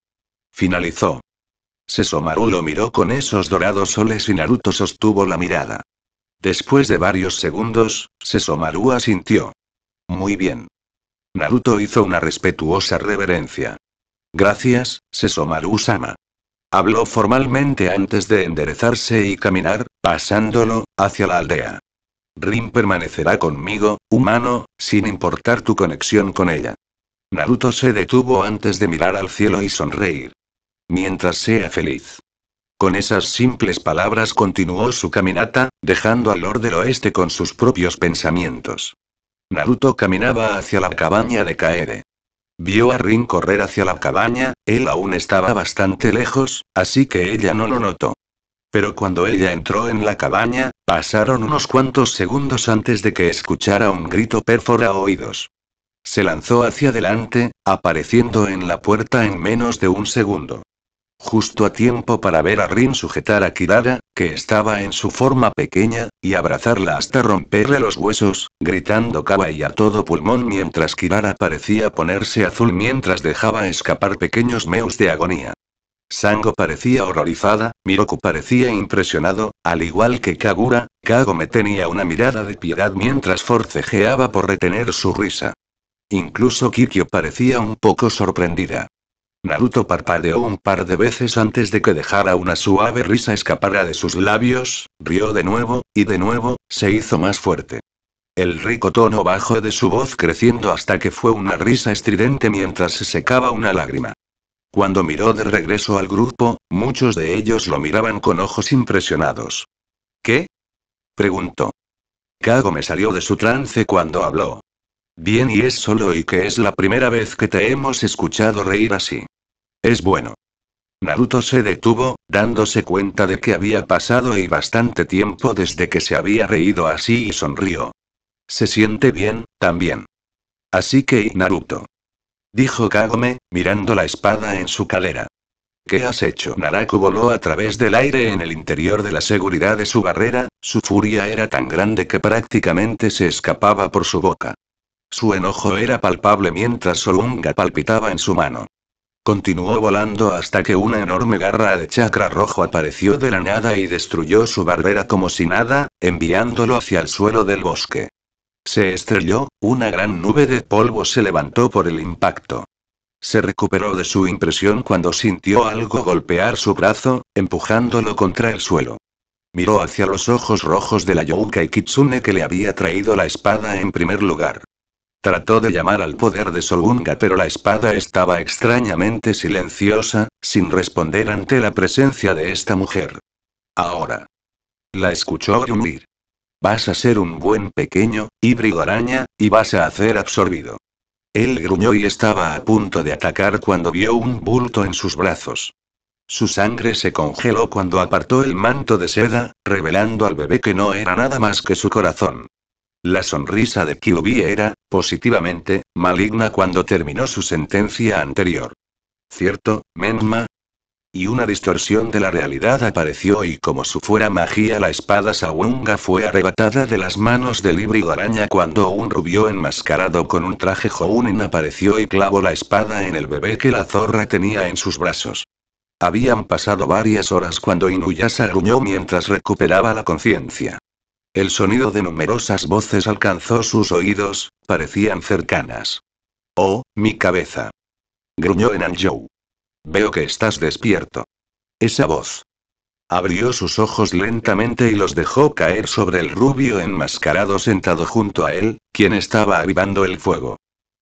Finalizó. Sesomaru lo miró con esos dorados soles y Naruto sostuvo la mirada. Después de varios segundos, Sesomaru asintió. Muy bien. Naruto hizo una respetuosa reverencia. Gracias, Sesomaru-sama. Habló formalmente antes de enderezarse y caminar, pasándolo, hacia la aldea. Rin permanecerá conmigo, humano, sin importar tu conexión con ella. Naruto se detuvo antes de mirar al cielo y sonreír. Mientras sea feliz. Con esas simples palabras continuó su caminata, dejando al Lord del Oeste con sus propios pensamientos. Naruto caminaba hacia la cabaña de Kaede. Vio a Rin correr hacia la cabaña, él aún estaba bastante lejos, así que ella no lo notó. Pero cuando ella entró en la cabaña, pasaron unos cuantos segundos antes de que escuchara un grito perfora oídos. Se lanzó hacia adelante, apareciendo en la puerta en menos de un segundo. Justo a tiempo para ver a Rin sujetar a Kirara, que estaba en su forma pequeña, y abrazarla hasta romperle los huesos, gritando kawaii a todo pulmón mientras Kirara parecía ponerse azul mientras dejaba escapar pequeños meus de agonía. Sango parecía horrorizada, Miroku parecía impresionado, al igual que Kagura, Kagome tenía una mirada de piedad mientras forcejeaba por retener su risa. Incluso Kikyo parecía un poco sorprendida. Naruto parpadeó un par de veces antes de que dejara una suave risa escapara de sus labios, rió de nuevo, y de nuevo, se hizo más fuerte. El rico tono bajo de su voz creciendo hasta que fue una risa estridente mientras se secaba una lágrima. Cuando miró de regreso al grupo, muchos de ellos lo miraban con ojos impresionados. ¿Qué? preguntó. me salió de su trance cuando habló. Bien y es solo y que es la primera vez que te hemos escuchado reír así. Es bueno. Naruto se detuvo, dándose cuenta de que había pasado y bastante tiempo desde que se había reído así y sonrió. Se siente bien, también. Así que, Naruto. Dijo Kagome, mirando la espada en su calera. ¿Qué has hecho? Naraku voló a través del aire en el interior de la seguridad de su barrera, su furia era tan grande que prácticamente se escapaba por su boca. Su enojo era palpable mientras Solunga palpitaba en su mano. Continuó volando hasta que una enorme garra de chakra rojo apareció de la nada y destruyó su barbera como si nada, enviándolo hacia el suelo del bosque. Se estrelló, una gran nube de polvo se levantó por el impacto. Se recuperó de su impresión cuando sintió algo golpear su brazo, empujándolo contra el suelo. Miró hacia los ojos rojos de la Youka y Kitsune que le había traído la espada en primer lugar. Trató de llamar al poder de Solunga, pero la espada estaba extrañamente silenciosa, sin responder ante la presencia de esta mujer. Ahora. La escuchó gruñir. Vas a ser un buen pequeño, híbrido araña, y vas a hacer absorbido. Él gruñó y estaba a punto de atacar cuando vio un bulto en sus brazos. Su sangre se congeló cuando apartó el manto de seda, revelando al bebé que no era nada más que su corazón. La sonrisa de Kyubi era, positivamente, maligna cuando terminó su sentencia anterior. ¿Cierto, Menma? Y una distorsión de la realidad apareció y como si fuera magia la espada Sawunga fue arrebatada de las manos del híbrido araña cuando un rubio enmascarado con un traje Jounin apareció y clavó la espada en el bebé que la zorra tenía en sus brazos. Habían pasado varias horas cuando Inuyasha gruñó mientras recuperaba la conciencia. El sonido de numerosas voces alcanzó sus oídos, parecían cercanas. Oh, mi cabeza. Gruñó en Anjou. Veo que estás despierto. Esa voz. Abrió sus ojos lentamente y los dejó caer sobre el rubio enmascarado sentado junto a él, quien estaba avivando el fuego.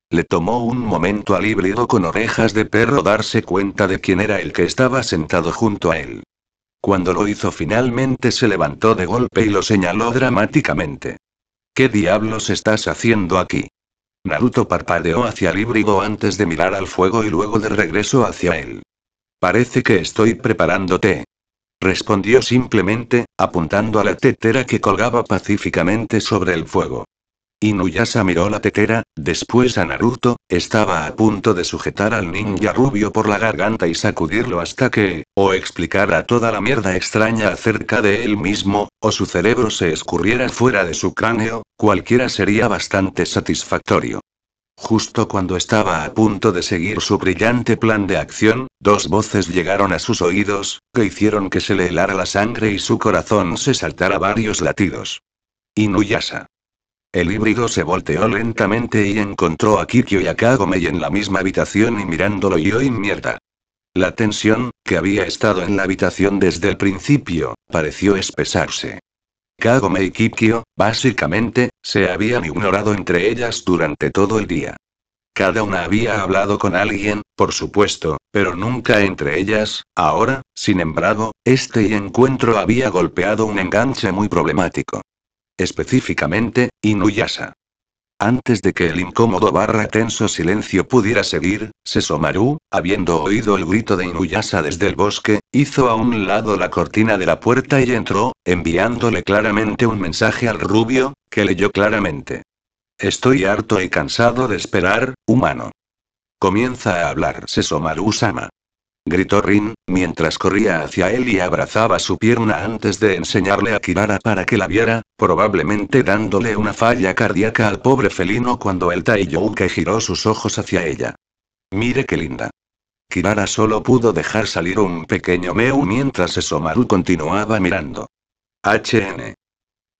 Le tomó un momento al híbrido con orejas de perro darse cuenta de quién era el que estaba sentado junto a él. Cuando lo hizo finalmente se levantó de golpe y lo señaló dramáticamente. ¿Qué diablos estás haciendo aquí? Naruto parpadeó hacia el híbrido antes de mirar al fuego y luego de regreso hacia él. Parece que estoy preparándote. Respondió simplemente, apuntando a la tetera que colgaba pacíficamente sobre el fuego. Inuyasa miró la tetera, después a Naruto, estaba a punto de sujetar al ninja rubio por la garganta y sacudirlo hasta que, o explicara toda la mierda extraña acerca de él mismo, o su cerebro se escurriera fuera de su cráneo, cualquiera sería bastante satisfactorio. Justo cuando estaba a punto de seguir su brillante plan de acción, dos voces llegaron a sus oídos, que hicieron que se le helara la sangre y su corazón se saltara varios latidos. Inuyasha. El híbrido se volteó lentamente y encontró a Kikyo y a Kagome en la misma habitación y mirándolo yo inmierta. La tensión, que había estado en la habitación desde el principio, pareció espesarse. Kagome y Kikyo, básicamente, se habían ignorado entre ellas durante todo el día. Cada una había hablado con alguien, por supuesto, pero nunca entre ellas. Ahora, sin embargo, este encuentro había golpeado un enganche muy problemático. Específicamente, Inuyasa. Antes de que el incómodo barra tenso silencio pudiera seguir, Sesomaru, habiendo oído el grito de Inuyasa desde el bosque, hizo a un lado la cortina de la puerta y entró, enviándole claramente un mensaje al rubio, que leyó claramente. Estoy harto y cansado de esperar, humano. Comienza a hablar Sesomaru-sama gritó Rin, mientras corría hacia él y abrazaba su pierna antes de enseñarle a Kirara para que la viera, probablemente dándole una falla cardíaca al pobre felino cuando el Taiyouke giró sus ojos hacia ella. Mire qué linda. Kirara solo pudo dejar salir un pequeño meu mientras Esomaru continuaba mirando. HN.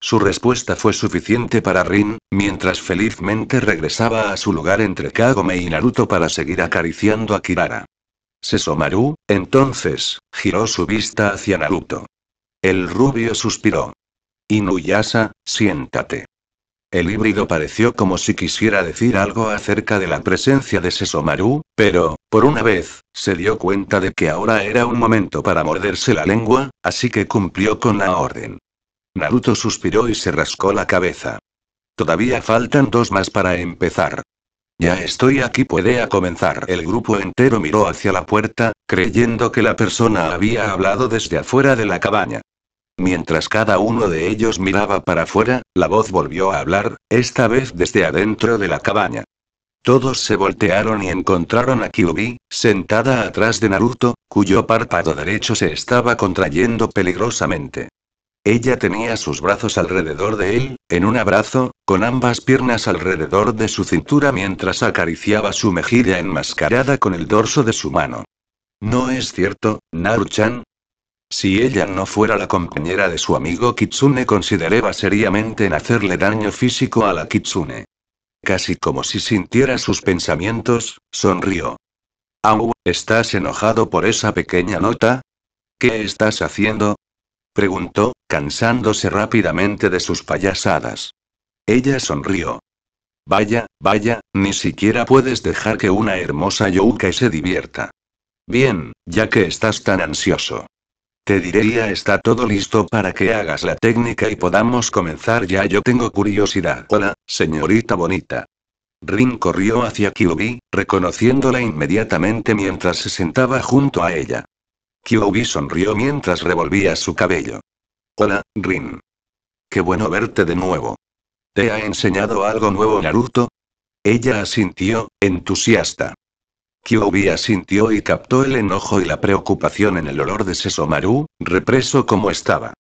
Su respuesta fue suficiente para Rin, mientras felizmente regresaba a su lugar entre Kagome y Naruto para seguir acariciando a Kirara. Sesomaru, entonces, giró su vista hacia Naruto. El rubio suspiró. Inuyasa, siéntate. El híbrido pareció como si quisiera decir algo acerca de la presencia de Sesomaru, pero, por una vez, se dio cuenta de que ahora era un momento para morderse la lengua, así que cumplió con la orden. Naruto suspiró y se rascó la cabeza. Todavía faltan dos más para empezar. Ya estoy aquí, puede comenzar. El grupo entero miró hacia la puerta, creyendo que la persona había hablado desde afuera de la cabaña. Mientras cada uno de ellos miraba para afuera, la voz volvió a hablar, esta vez desde adentro de la cabaña. Todos se voltearon y encontraron a Kyubi, sentada atrás de Naruto, cuyo párpado derecho se estaba contrayendo peligrosamente. Ella tenía sus brazos alrededor de él, en un abrazo, con ambas piernas alrededor de su cintura mientras acariciaba su mejilla enmascarada con el dorso de su mano. ¿No es cierto, Naru-chan? Si ella no fuera la compañera de su amigo Kitsune consideraba seriamente en hacerle daño físico a la Kitsune. Casi como si sintiera sus pensamientos, sonrió. Au, ¿estás enojado por esa pequeña nota? ¿Qué estás haciendo, Preguntó, cansándose rápidamente de sus payasadas. Ella sonrió. Vaya, vaya, ni siquiera puedes dejar que una hermosa Yuka se divierta. Bien, ya que estás tan ansioso. Te diría está todo listo para que hagas la técnica y podamos comenzar ya. Yo tengo curiosidad. Hola, señorita bonita. Rin corrió hacia Kyubi, reconociéndola inmediatamente mientras se sentaba junto a ella. Kyoubi sonrió mientras revolvía su cabello. Hola, Rin. Qué bueno verte de nuevo. ¿Te ha enseñado algo nuevo Naruto? Ella asintió, entusiasta. Kyoubi asintió y captó el enojo y la preocupación en el olor de Sesomaru, represo como estaba.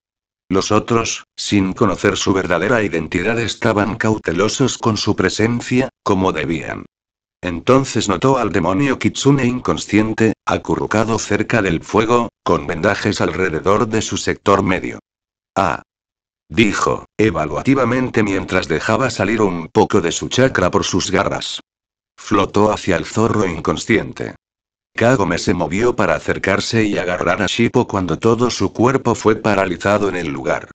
Los otros, sin conocer su verdadera identidad, estaban cautelosos con su presencia, como debían. Entonces notó al demonio Kitsune inconsciente, acurrucado cerca del fuego, con vendajes alrededor de su sector medio. Ah. Dijo, evaluativamente mientras dejaba salir un poco de su chakra por sus garras. Flotó hacia el zorro inconsciente. Kagome se movió para acercarse y agarrar a Shippo cuando todo su cuerpo fue paralizado en el lugar.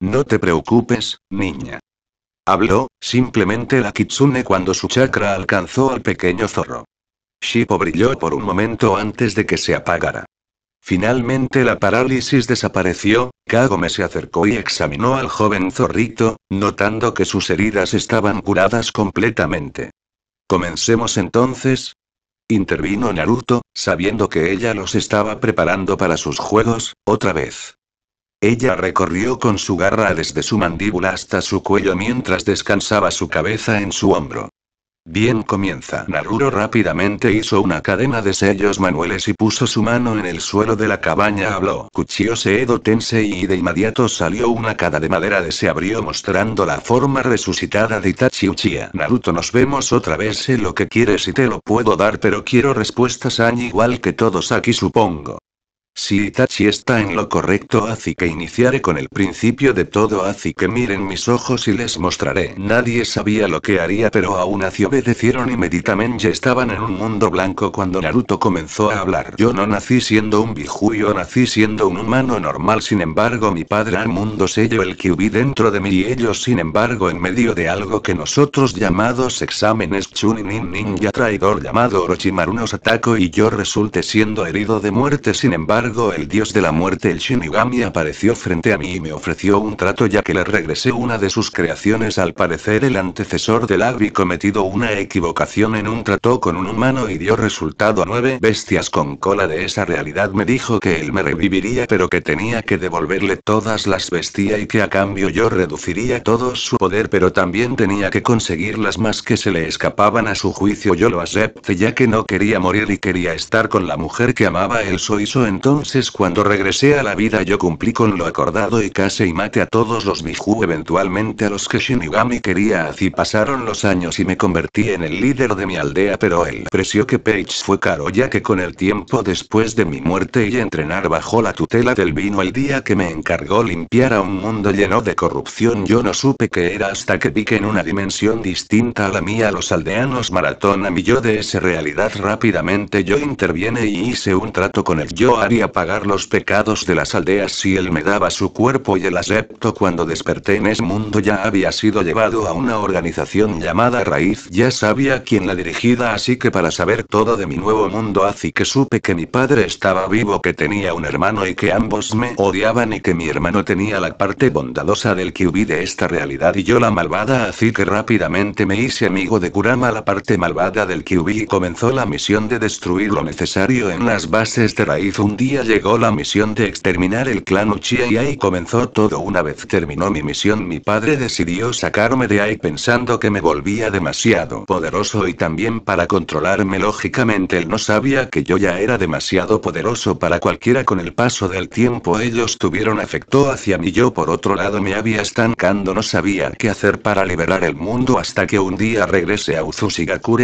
No te preocupes, niña. Habló, simplemente la kitsune cuando su chakra alcanzó al pequeño zorro. Shippo brilló por un momento antes de que se apagara. Finalmente la parálisis desapareció, Kagome se acercó y examinó al joven zorrito, notando que sus heridas estaban curadas completamente. Comencemos entonces. Intervino Naruto, sabiendo que ella los estaba preparando para sus juegos, otra vez. Ella recorrió con su garra desde su mandíbula hasta su cuello mientras descansaba su cabeza en su hombro. Bien comienza. Naruto rápidamente hizo una cadena de sellos manuales y puso su mano en el suelo de la cabaña. Habló. Cuchiose Edo Tensei y de inmediato salió una cada de madera de se abrió mostrando la forma resucitada de Itachi Uchiha. Naruto nos vemos otra vez sé lo que quieres y te lo puedo dar pero quiero respuestas a igual que todos aquí supongo. Si Itachi está en lo correcto, así que iniciaré con el principio de todo, así que miren mis ojos y les mostraré. Nadie sabía lo que haría, pero aún así obedecieron Inmediatamente estaban en un mundo blanco cuando Naruto comenzó a hablar. Yo no nací siendo un Yo nací siendo un humano normal, sin embargo, mi padre al mundo sello el que hubi dentro de mí y ellos, sin embargo, en medio de algo que nosotros llamados exámenes Chunin ninja traidor llamado Orochimaru nos ataco y yo resulte siendo herido de muerte, sin embargo el dios de la muerte, el Shinigami, apareció frente a mí y me ofreció un trato ya que le regresé una de sus creaciones. Al parecer, el antecesor del Agri cometido una equivocación en un trato con un humano y dio resultado a nueve bestias con cola de esa realidad. Me dijo que él me reviviría, pero que tenía que devolverle todas las bestias y que a cambio yo reduciría todo su poder, pero también tenía que conseguir las más que se le escapaban a su juicio. Yo lo acepté ya que no quería morir y quería estar con la mujer que amaba. el soiso entonces entonces cuando regresé a la vida yo cumplí con lo acordado y case y maté a todos los Miju eventualmente a los que Shinigami quería así pasaron los años y me convertí en el líder de mi aldea pero el precio que Page fue caro ya que con el tiempo después de mi muerte y entrenar bajo la tutela del vino el día que me encargó limpiar a un mundo lleno de corrupción yo no supe que era hasta que vi que en una dimensión distinta a la mía los aldeanos maratón a mi yo de esa realidad rápidamente yo interviene y hice un trato con el yo haría pagar los pecados de las aldeas si él me daba su cuerpo y el acepto cuando desperté en ese mundo ya había sido llevado a una organización llamada Raíz, ya sabía quién la dirigida así que para saber todo de mi nuevo mundo así que supe que mi padre estaba vivo, que tenía un hermano y que ambos me odiaban y que mi hermano tenía la parte bondadosa del que de esta realidad y yo la malvada así que rápidamente me hice amigo de Kurama la parte malvada del que y comenzó la misión de destruir lo necesario en las bases de Raíz un día llegó la misión de exterminar el clan Uchiha y ahí comenzó todo. Una vez terminó mi misión mi padre decidió sacarme de ahí pensando que me volvía demasiado poderoso y también para controlarme lógicamente él no sabía que yo ya era demasiado poderoso para cualquiera con el paso del tiempo ellos tuvieron afecto hacia mí yo por otro lado me había estancando no sabía qué hacer para liberar el mundo hasta que un día regrese a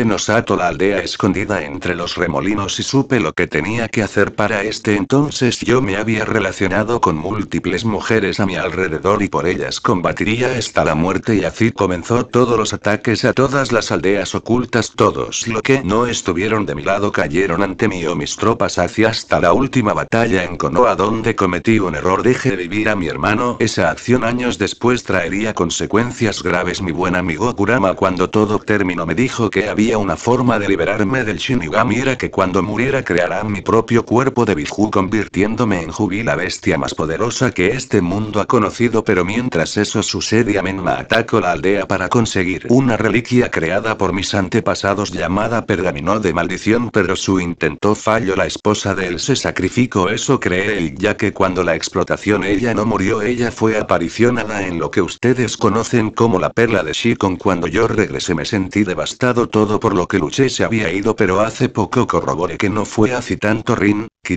no sato la aldea escondida entre los remolinos y supe lo que tenía que hacer para este entonces yo me había relacionado con múltiples mujeres a mi alrededor y por ellas combatiría hasta la muerte y así comenzó todos los ataques a todas las aldeas ocultas. Todos lo que no estuvieron de mi lado cayeron ante mí o mis tropas hacia hasta la última batalla en Konoha donde cometí un error. Dejé vivir a mi hermano. Esa acción años después traería consecuencias graves. Mi buen amigo Kurama cuando todo terminó me dijo que había una forma de liberarme del Shinigami era que cuando muriera creará mi propio cuerpo de Biju convirtiéndome en Jubi la bestia más poderosa que este mundo ha conocido pero mientras eso sucede Amenma ataco la aldea para conseguir una reliquia creada por mis antepasados llamada Pergamino de Maldición pero su intento falló la esposa de él se sacrificó eso cree él ya que cuando la explotación ella no murió ella fue aparicionada en lo que ustedes conocen como la perla de Shikon cuando yo regresé me sentí devastado todo por lo que luché se había ido pero hace poco corroboré que no fue hace tanto Rin, y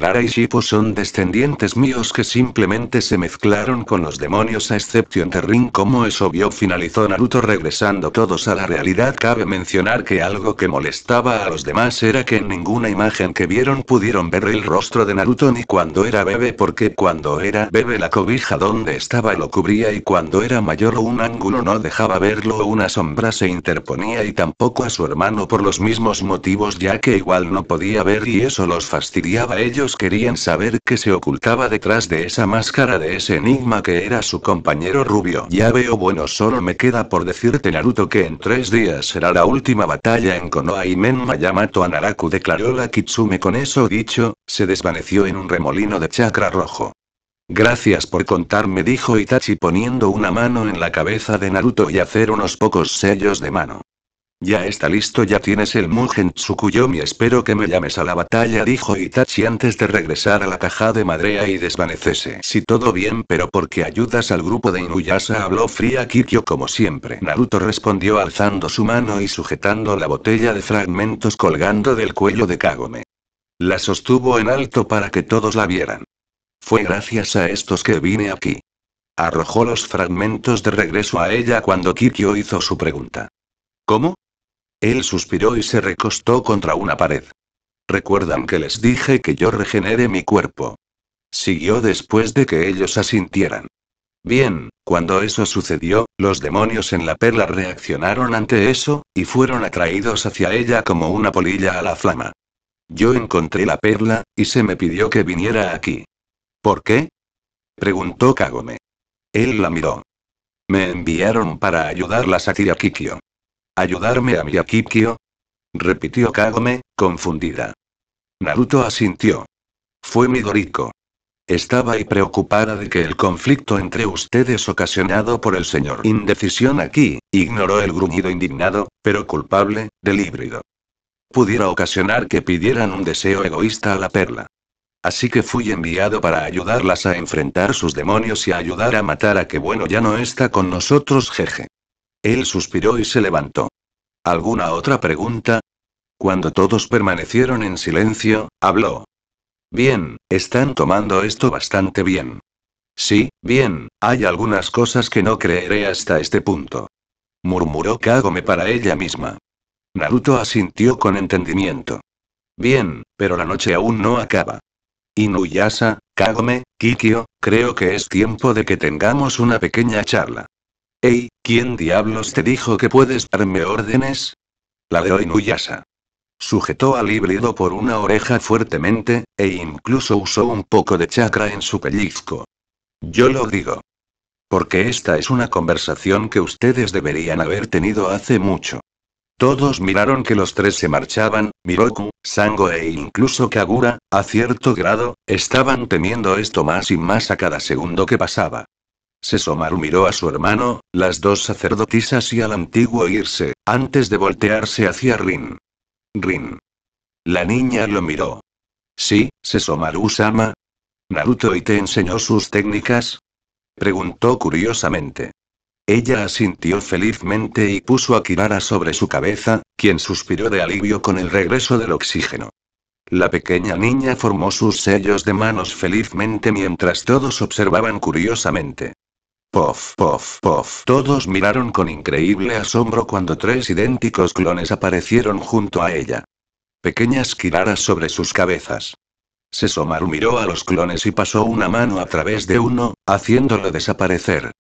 son descendientes míos que simplemente se mezclaron con los demonios a excepción de Rin como es obvio finalizó Naruto regresando todos a la realidad cabe mencionar que algo que molestaba a los demás era que en ninguna imagen que vieron pudieron ver el rostro de Naruto ni cuando era bebé porque cuando era bebé la cobija donde estaba lo cubría y cuando era mayor un ángulo no dejaba verlo una sombra se interponía y tampoco a su hermano por los mismos motivos ya que igual no podía ver y eso los fastidiaba ellos querían saber qué se ocultaba detrás de esa máscara de ese enigma que era su compañero rubio. Ya veo bueno solo me queda por decirte Naruto que en tres días será la última batalla en Konoha y Menma Yamato a Naraku declaró la kitsume con eso dicho, se desvaneció en un remolino de chakra rojo. Gracias por contarme dijo Itachi poniendo una mano en la cabeza de Naruto y hacer unos pocos sellos de mano. Ya está listo, ya tienes el Mugen Tsukuyomi. Espero que me llames a la batalla, dijo Itachi antes de regresar a la caja de madrea y desvanecese. Si todo bien, pero porque ayudas al grupo de Inuyasa habló fría Kikyo como siempre. Naruto respondió alzando su mano y sujetando la botella de fragmentos colgando del cuello de Kagome. La sostuvo en alto para que todos la vieran. Fue gracias a estos que vine aquí. Arrojó los fragmentos de regreso a ella cuando Kikyo hizo su pregunta. ¿Cómo? Él suspiró y se recostó contra una pared. Recuerdan que les dije que yo regeneré mi cuerpo. Siguió después de que ellos asintieran. Bien, cuando eso sucedió, los demonios en la perla reaccionaron ante eso, y fueron atraídos hacia ella como una polilla a la flama. Yo encontré la perla, y se me pidió que viniera aquí. ¿Por qué? preguntó Kagome. Él la miró. Me enviaron para ayudarlas a Kikyo. ¿Ayudarme a mi Miyakikyo? repitió Kagome, confundida. Naruto asintió. Fue Midoriko. Estaba y preocupada de que el conflicto entre ustedes ocasionado por el señor Indecisión aquí, ignoró el gruñido indignado, pero culpable, del híbrido. Pudiera ocasionar que pidieran un deseo egoísta a la perla. Así que fui enviado para ayudarlas a enfrentar sus demonios y a ayudar a matar a que bueno ya no está con nosotros jeje. Él suspiró y se levantó. ¿Alguna otra pregunta? Cuando todos permanecieron en silencio, habló. Bien, están tomando esto bastante bien. Sí, bien, hay algunas cosas que no creeré hasta este punto. Murmuró Kagome para ella misma. Naruto asintió con entendimiento. Bien, pero la noche aún no acaba. Inuyasa, Kagome, Kikyo, creo que es tiempo de que tengamos una pequeña charla. Ey, ¿quién diablos te dijo que puedes darme órdenes? La de hoy Sujetó al híbrido por una oreja fuertemente, e incluso usó un poco de chakra en su pellizco. Yo lo digo. Porque esta es una conversación que ustedes deberían haber tenido hace mucho. Todos miraron que los tres se marchaban, Miroku, Sango e incluso Kagura, a cierto grado, estaban temiendo esto más y más a cada segundo que pasaba. Sesomaru miró a su hermano, las dos sacerdotisas y al antiguo irse, antes de voltearse hacia Rin. Rin. La niña lo miró. Sí, Sesomaru-sama. ¿Naruto y te enseñó sus técnicas? Preguntó curiosamente. Ella asintió felizmente y puso a Kirara sobre su cabeza, quien suspiró de alivio con el regreso del oxígeno. La pequeña niña formó sus sellos de manos felizmente mientras todos observaban curiosamente. Pof, pof, pof. Todos miraron con increíble asombro cuando tres idénticos clones aparecieron junto a ella. Pequeñas quiraras sobre sus cabezas. Sesomaru miró a los clones y pasó una mano a través de uno, haciéndolo desaparecer.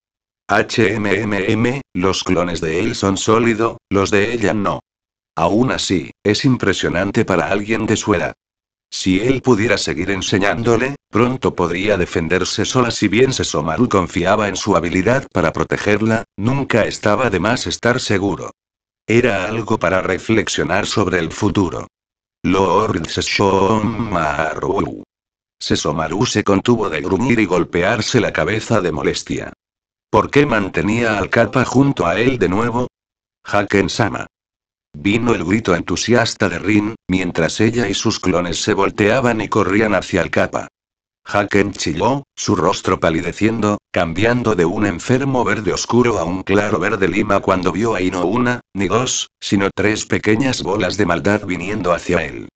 HMMM, los clones de él son sólido, los de ella no. Aún así, es impresionante para alguien de su edad. Si él pudiera seguir enseñándole, pronto podría defenderse sola si bien Sesomaru confiaba en su habilidad para protegerla, nunca estaba de más estar seguro. Era algo para reflexionar sobre el futuro. Lord Sesomaru. Sesomaru se contuvo de gruñir y golpearse la cabeza de molestia. ¿Por qué mantenía al capa junto a él de nuevo? Haken-sama. Vino el grito entusiasta de Rin, mientras ella y sus clones se volteaban y corrían hacia el capa. Haken chilló, su rostro palideciendo, cambiando de un enfermo verde oscuro a un claro verde lima cuando vio ahí no una, ni dos, sino tres pequeñas bolas de maldad viniendo hacia él.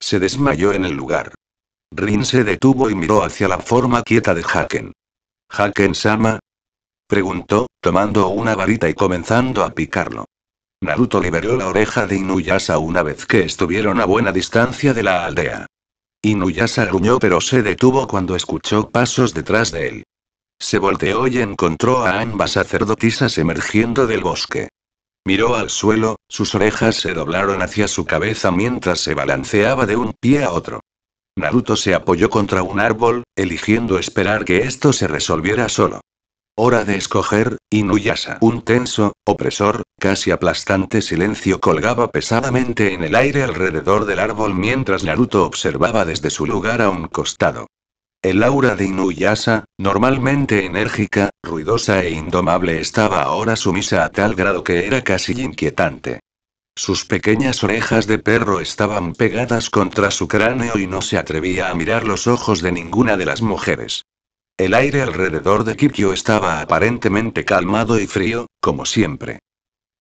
Se desmayó en el lugar. Rin se detuvo y miró hacia la forma quieta de Haken. ¿Haken Sama? preguntó, tomando una varita y comenzando a picarlo. Naruto liberó la oreja de Inuyasha una vez que estuvieron a buena distancia de la aldea. Inuyasha gruñó pero se detuvo cuando escuchó pasos detrás de él. Se volteó y encontró a ambas sacerdotisas emergiendo del bosque. Miró al suelo, sus orejas se doblaron hacia su cabeza mientras se balanceaba de un pie a otro. Naruto se apoyó contra un árbol, eligiendo esperar que esto se resolviera solo. Hora de escoger, Inuyasa. Un tenso, opresor, casi aplastante silencio colgaba pesadamente en el aire alrededor del árbol mientras Naruto observaba desde su lugar a un costado. El aura de Inuyasa, normalmente enérgica, ruidosa e indomable, estaba ahora sumisa a tal grado que era casi inquietante. Sus pequeñas orejas de perro estaban pegadas contra su cráneo y no se atrevía a mirar los ojos de ninguna de las mujeres. El aire alrededor de Kikyo estaba aparentemente calmado y frío, como siempre.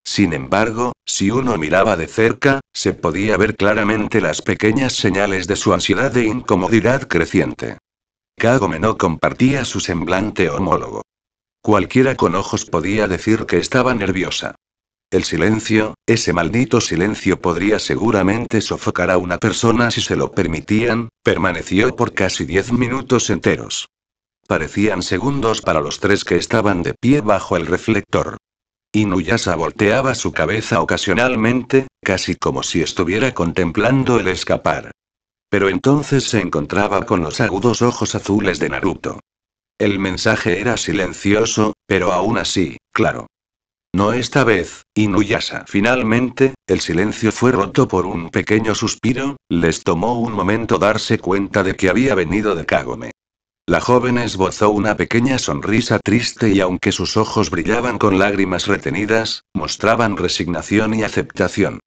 Sin embargo, si uno miraba de cerca, se podía ver claramente las pequeñas señales de su ansiedad e incomodidad creciente. Kagome no compartía su semblante homólogo. Cualquiera con ojos podía decir que estaba nerviosa. El silencio, ese maldito silencio podría seguramente sofocar a una persona si se lo permitían, permaneció por casi diez minutos enteros. Parecían segundos para los tres que estaban de pie bajo el reflector. Inuyasa volteaba su cabeza ocasionalmente, casi como si estuviera contemplando el escapar. Pero entonces se encontraba con los agudos ojos azules de Naruto. El mensaje era silencioso, pero aún así, claro. No esta vez, Inuyasa. Finalmente, el silencio fue roto por un pequeño suspiro, les tomó un momento darse cuenta de que había venido de Kagome. La joven esbozó una pequeña sonrisa triste y aunque sus ojos brillaban con lágrimas retenidas, mostraban resignación y aceptación.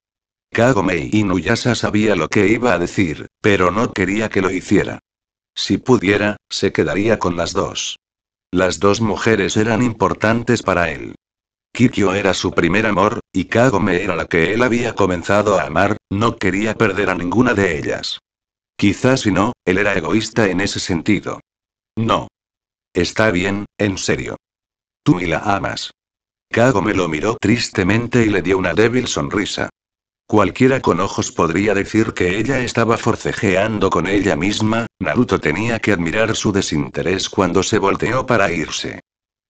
Kagome Nuyasa sabía lo que iba a decir, pero no quería que lo hiciera. Si pudiera, se quedaría con las dos. Las dos mujeres eran importantes para él. Kikyo era su primer amor, y Kagome era la que él había comenzado a amar, no quería perder a ninguna de ellas. Quizás si no, él era egoísta en ese sentido. No. Está bien, en serio. Tú y la amas. Kagome lo miró tristemente y le dio una débil sonrisa. Cualquiera con ojos podría decir que ella estaba forcejeando con ella misma, Naruto tenía que admirar su desinterés cuando se volteó para irse.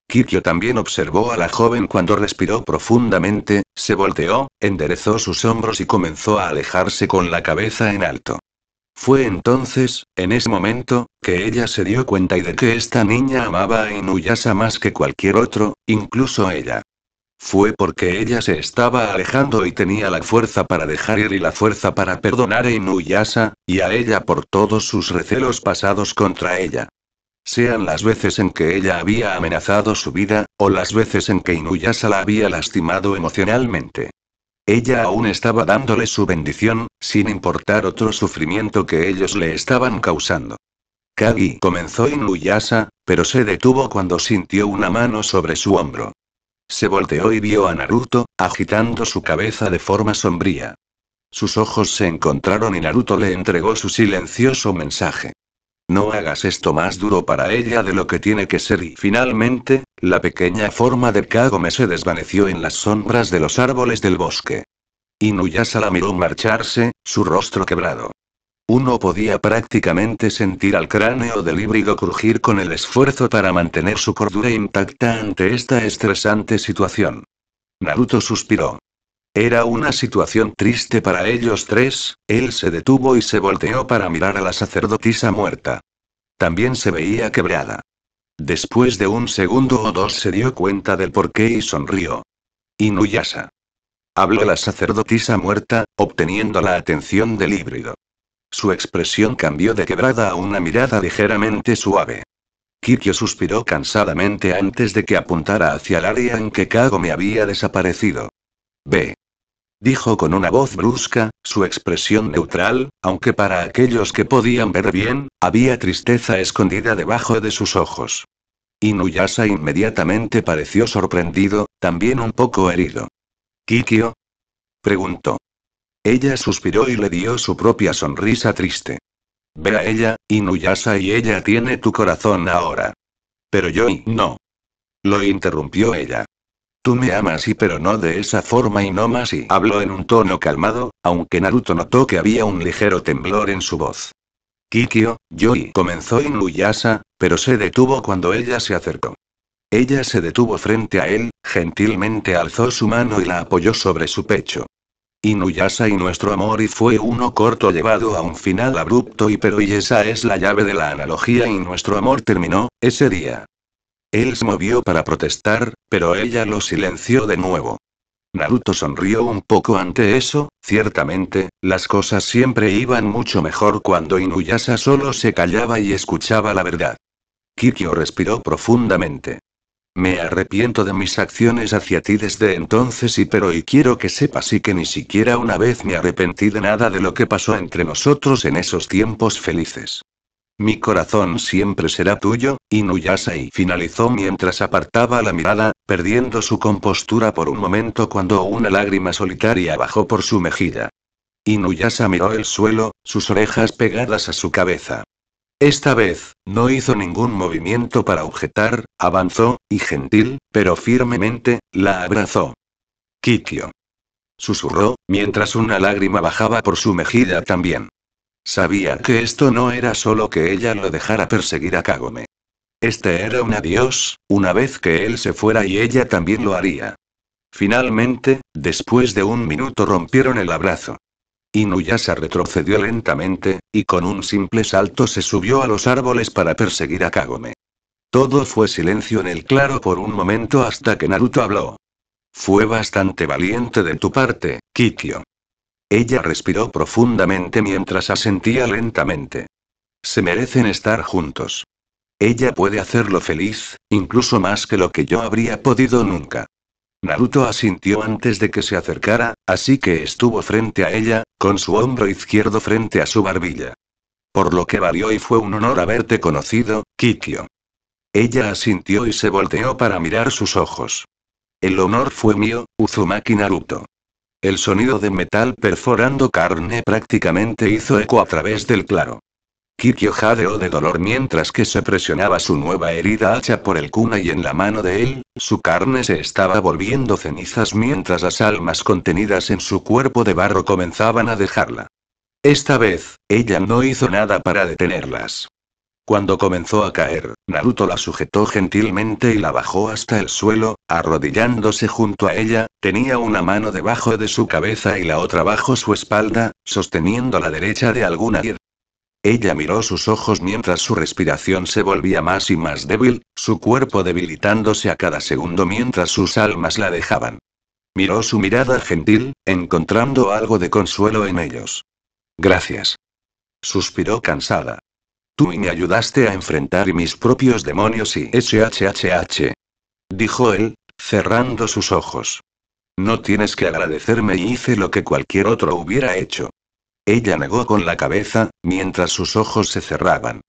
Kikyo también observó a la joven cuando respiró profundamente, se volteó, enderezó sus hombros y comenzó a alejarse con la cabeza en alto. Fue entonces, en ese momento, que ella se dio cuenta y de que esta niña amaba a Inuyasa más que cualquier otro, incluso ella. Fue porque ella se estaba alejando y tenía la fuerza para dejar ir y la fuerza para perdonar a Inuyasa, y a ella por todos sus recelos pasados contra ella. Sean las veces en que ella había amenazado su vida, o las veces en que Inuyasa la había lastimado emocionalmente. Ella aún estaba dándole su bendición, sin importar otro sufrimiento que ellos le estaban causando. Kagi comenzó Inuyasa, pero se detuvo cuando sintió una mano sobre su hombro. Se volteó y vio a Naruto, agitando su cabeza de forma sombría. Sus ojos se encontraron y Naruto le entregó su silencioso mensaje. No hagas esto más duro para ella de lo que tiene que ser y finalmente, la pequeña forma de Kagome se desvaneció en las sombras de los árboles del bosque. Inuyasha la miró marcharse, su rostro quebrado. Uno podía prácticamente sentir al cráneo del híbrido crujir con el esfuerzo para mantener su cordura intacta ante esta estresante situación. Naruto suspiró. Era una situación triste para ellos tres, él se detuvo y se volteó para mirar a la sacerdotisa muerta. También se veía quebrada. Después de un segundo o dos se dio cuenta del porqué y sonrió. Inuyasa. Habló la sacerdotisa muerta, obteniendo la atención del híbrido. Su expresión cambió de quebrada a una mirada ligeramente suave. Kikyo suspiró cansadamente antes de que apuntara hacia el área en que me había desaparecido. B dijo con una voz brusca, su expresión neutral, aunque para aquellos que podían ver bien, había tristeza escondida debajo de sus ojos. Inuyasa inmediatamente pareció sorprendido, también un poco herido. ¿Kikio? preguntó. Ella suspiró y le dio su propia sonrisa triste. Ve a ella, Inuyasa y ella tiene tu corazón ahora. Pero yo no. Lo interrumpió ella. Tú me amas y pero no de esa forma y no más y habló en un tono calmado, aunque Naruto notó que había un ligero temblor en su voz. Kikyo, Yoi comenzó inuyasa, pero se detuvo cuando ella se acercó. Ella se detuvo frente a él, gentilmente alzó su mano y la apoyó sobre su pecho. Inuyasa y nuestro amor y fue uno corto llevado a un final abrupto y pero y esa es la llave de la analogía y nuestro amor terminó, ese día. Él se movió para protestar, pero ella lo silenció de nuevo. Naruto sonrió un poco ante eso, ciertamente, las cosas siempre iban mucho mejor cuando Inuyasa solo se callaba y escuchaba la verdad. Kikyo respiró profundamente. Me arrepiento de mis acciones hacia ti desde entonces y pero y quiero que sepas y que ni siquiera una vez me arrepentí de nada de lo que pasó entre nosotros en esos tiempos felices. Mi corazón siempre será tuyo, y finalizó mientras apartaba la mirada, perdiendo su compostura por un momento cuando una lágrima solitaria bajó por su mejilla. Inuyasa miró el suelo, sus orejas pegadas a su cabeza. Esta vez, no hizo ningún movimiento para objetar, avanzó, y gentil, pero firmemente, la abrazó. Kikyo. Susurró, mientras una lágrima bajaba por su mejilla también. Sabía que esto no era solo que ella lo dejara perseguir a Kagome. Este era un adiós, una vez que él se fuera y ella también lo haría. Finalmente, después de un minuto rompieron el abrazo. Inuyasha retrocedió lentamente, y con un simple salto se subió a los árboles para perseguir a Kagome. Todo fue silencio en el claro por un momento hasta que Naruto habló. Fue bastante valiente de tu parte, Kikyo. Ella respiró profundamente mientras asentía lentamente. Se merecen estar juntos. Ella puede hacerlo feliz, incluso más que lo que yo habría podido nunca. Naruto asintió antes de que se acercara, así que estuvo frente a ella, con su hombro izquierdo frente a su barbilla. Por lo que valió y fue un honor haberte conocido, Kikyo. Ella asintió y se volteó para mirar sus ojos. El honor fue mío, Uzumaki Naruto. El sonido de metal perforando carne prácticamente hizo eco a través del claro. Kikyo jadeó de dolor mientras que se presionaba su nueva herida hacha por el cuna y en la mano de él, su carne se estaba volviendo cenizas mientras las almas contenidas en su cuerpo de barro comenzaban a dejarla. Esta vez, ella no hizo nada para detenerlas. Cuando comenzó a caer, Naruto la sujetó gentilmente y la bajó hasta el suelo, arrodillándose junto a ella, tenía una mano debajo de su cabeza y la otra bajo su espalda, sosteniendo la derecha de alguna piedra. Ella miró sus ojos mientras su respiración se volvía más y más débil, su cuerpo debilitándose a cada segundo mientras sus almas la dejaban. Miró su mirada gentil, encontrando algo de consuelo en ellos. Gracias. Suspiró cansada y me ayudaste a enfrentar mis propios demonios y SHHH. Dijo él, cerrando sus ojos. No tienes que agradecerme y hice lo que cualquier otro hubiera hecho. Ella negó con la cabeza, mientras sus ojos se cerraban.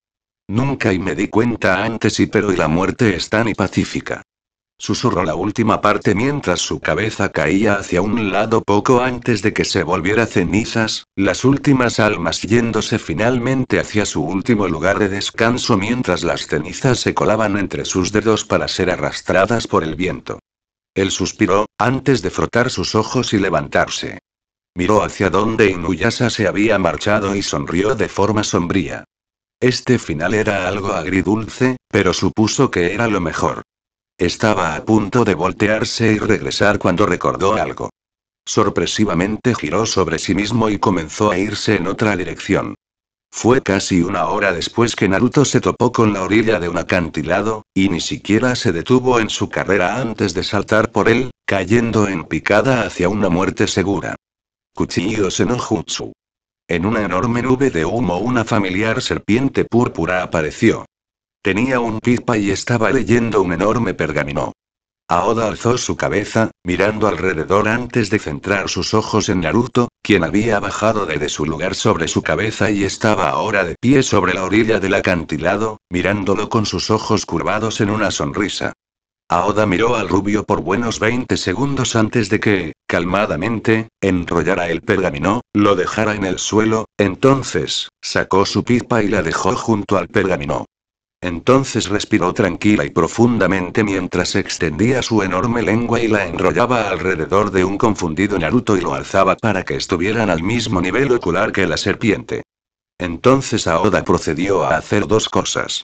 Nunca y me di cuenta antes y pero y la muerte es tan y pacífica. Susurró la última parte mientras su cabeza caía hacia un lado poco antes de que se volviera cenizas, las últimas almas yéndose finalmente hacia su último lugar de descanso mientras las cenizas se colaban entre sus dedos para ser arrastradas por el viento. Él suspiró, antes de frotar sus ojos y levantarse. Miró hacia donde Inuyasa se había marchado y sonrió de forma sombría. Este final era algo agridulce, pero supuso que era lo mejor. Estaba a punto de voltearse y regresar cuando recordó algo. Sorpresivamente giró sobre sí mismo y comenzó a irse en otra dirección. Fue casi una hora después que Naruto se topó con la orilla de un acantilado, y ni siquiera se detuvo en su carrera antes de saltar por él, cayendo en picada hacia una muerte segura. Cuchillo Senojutsu. En una enorme nube de humo una familiar serpiente púrpura apareció. Tenía un pipa y estaba leyendo un enorme pergamino. Aoda alzó su cabeza, mirando alrededor antes de centrar sus ojos en Naruto, quien había bajado desde su lugar sobre su cabeza y estaba ahora de pie sobre la orilla del acantilado, mirándolo con sus ojos curvados en una sonrisa. Aoda miró al rubio por buenos 20 segundos antes de que, calmadamente, enrollara el pergamino, lo dejara en el suelo, entonces, sacó su pipa y la dejó junto al pergamino. Entonces respiró tranquila y profundamente mientras extendía su enorme lengua y la enrollaba alrededor de un confundido Naruto y lo alzaba para que estuvieran al mismo nivel ocular que la serpiente. Entonces Aoda procedió a hacer dos cosas.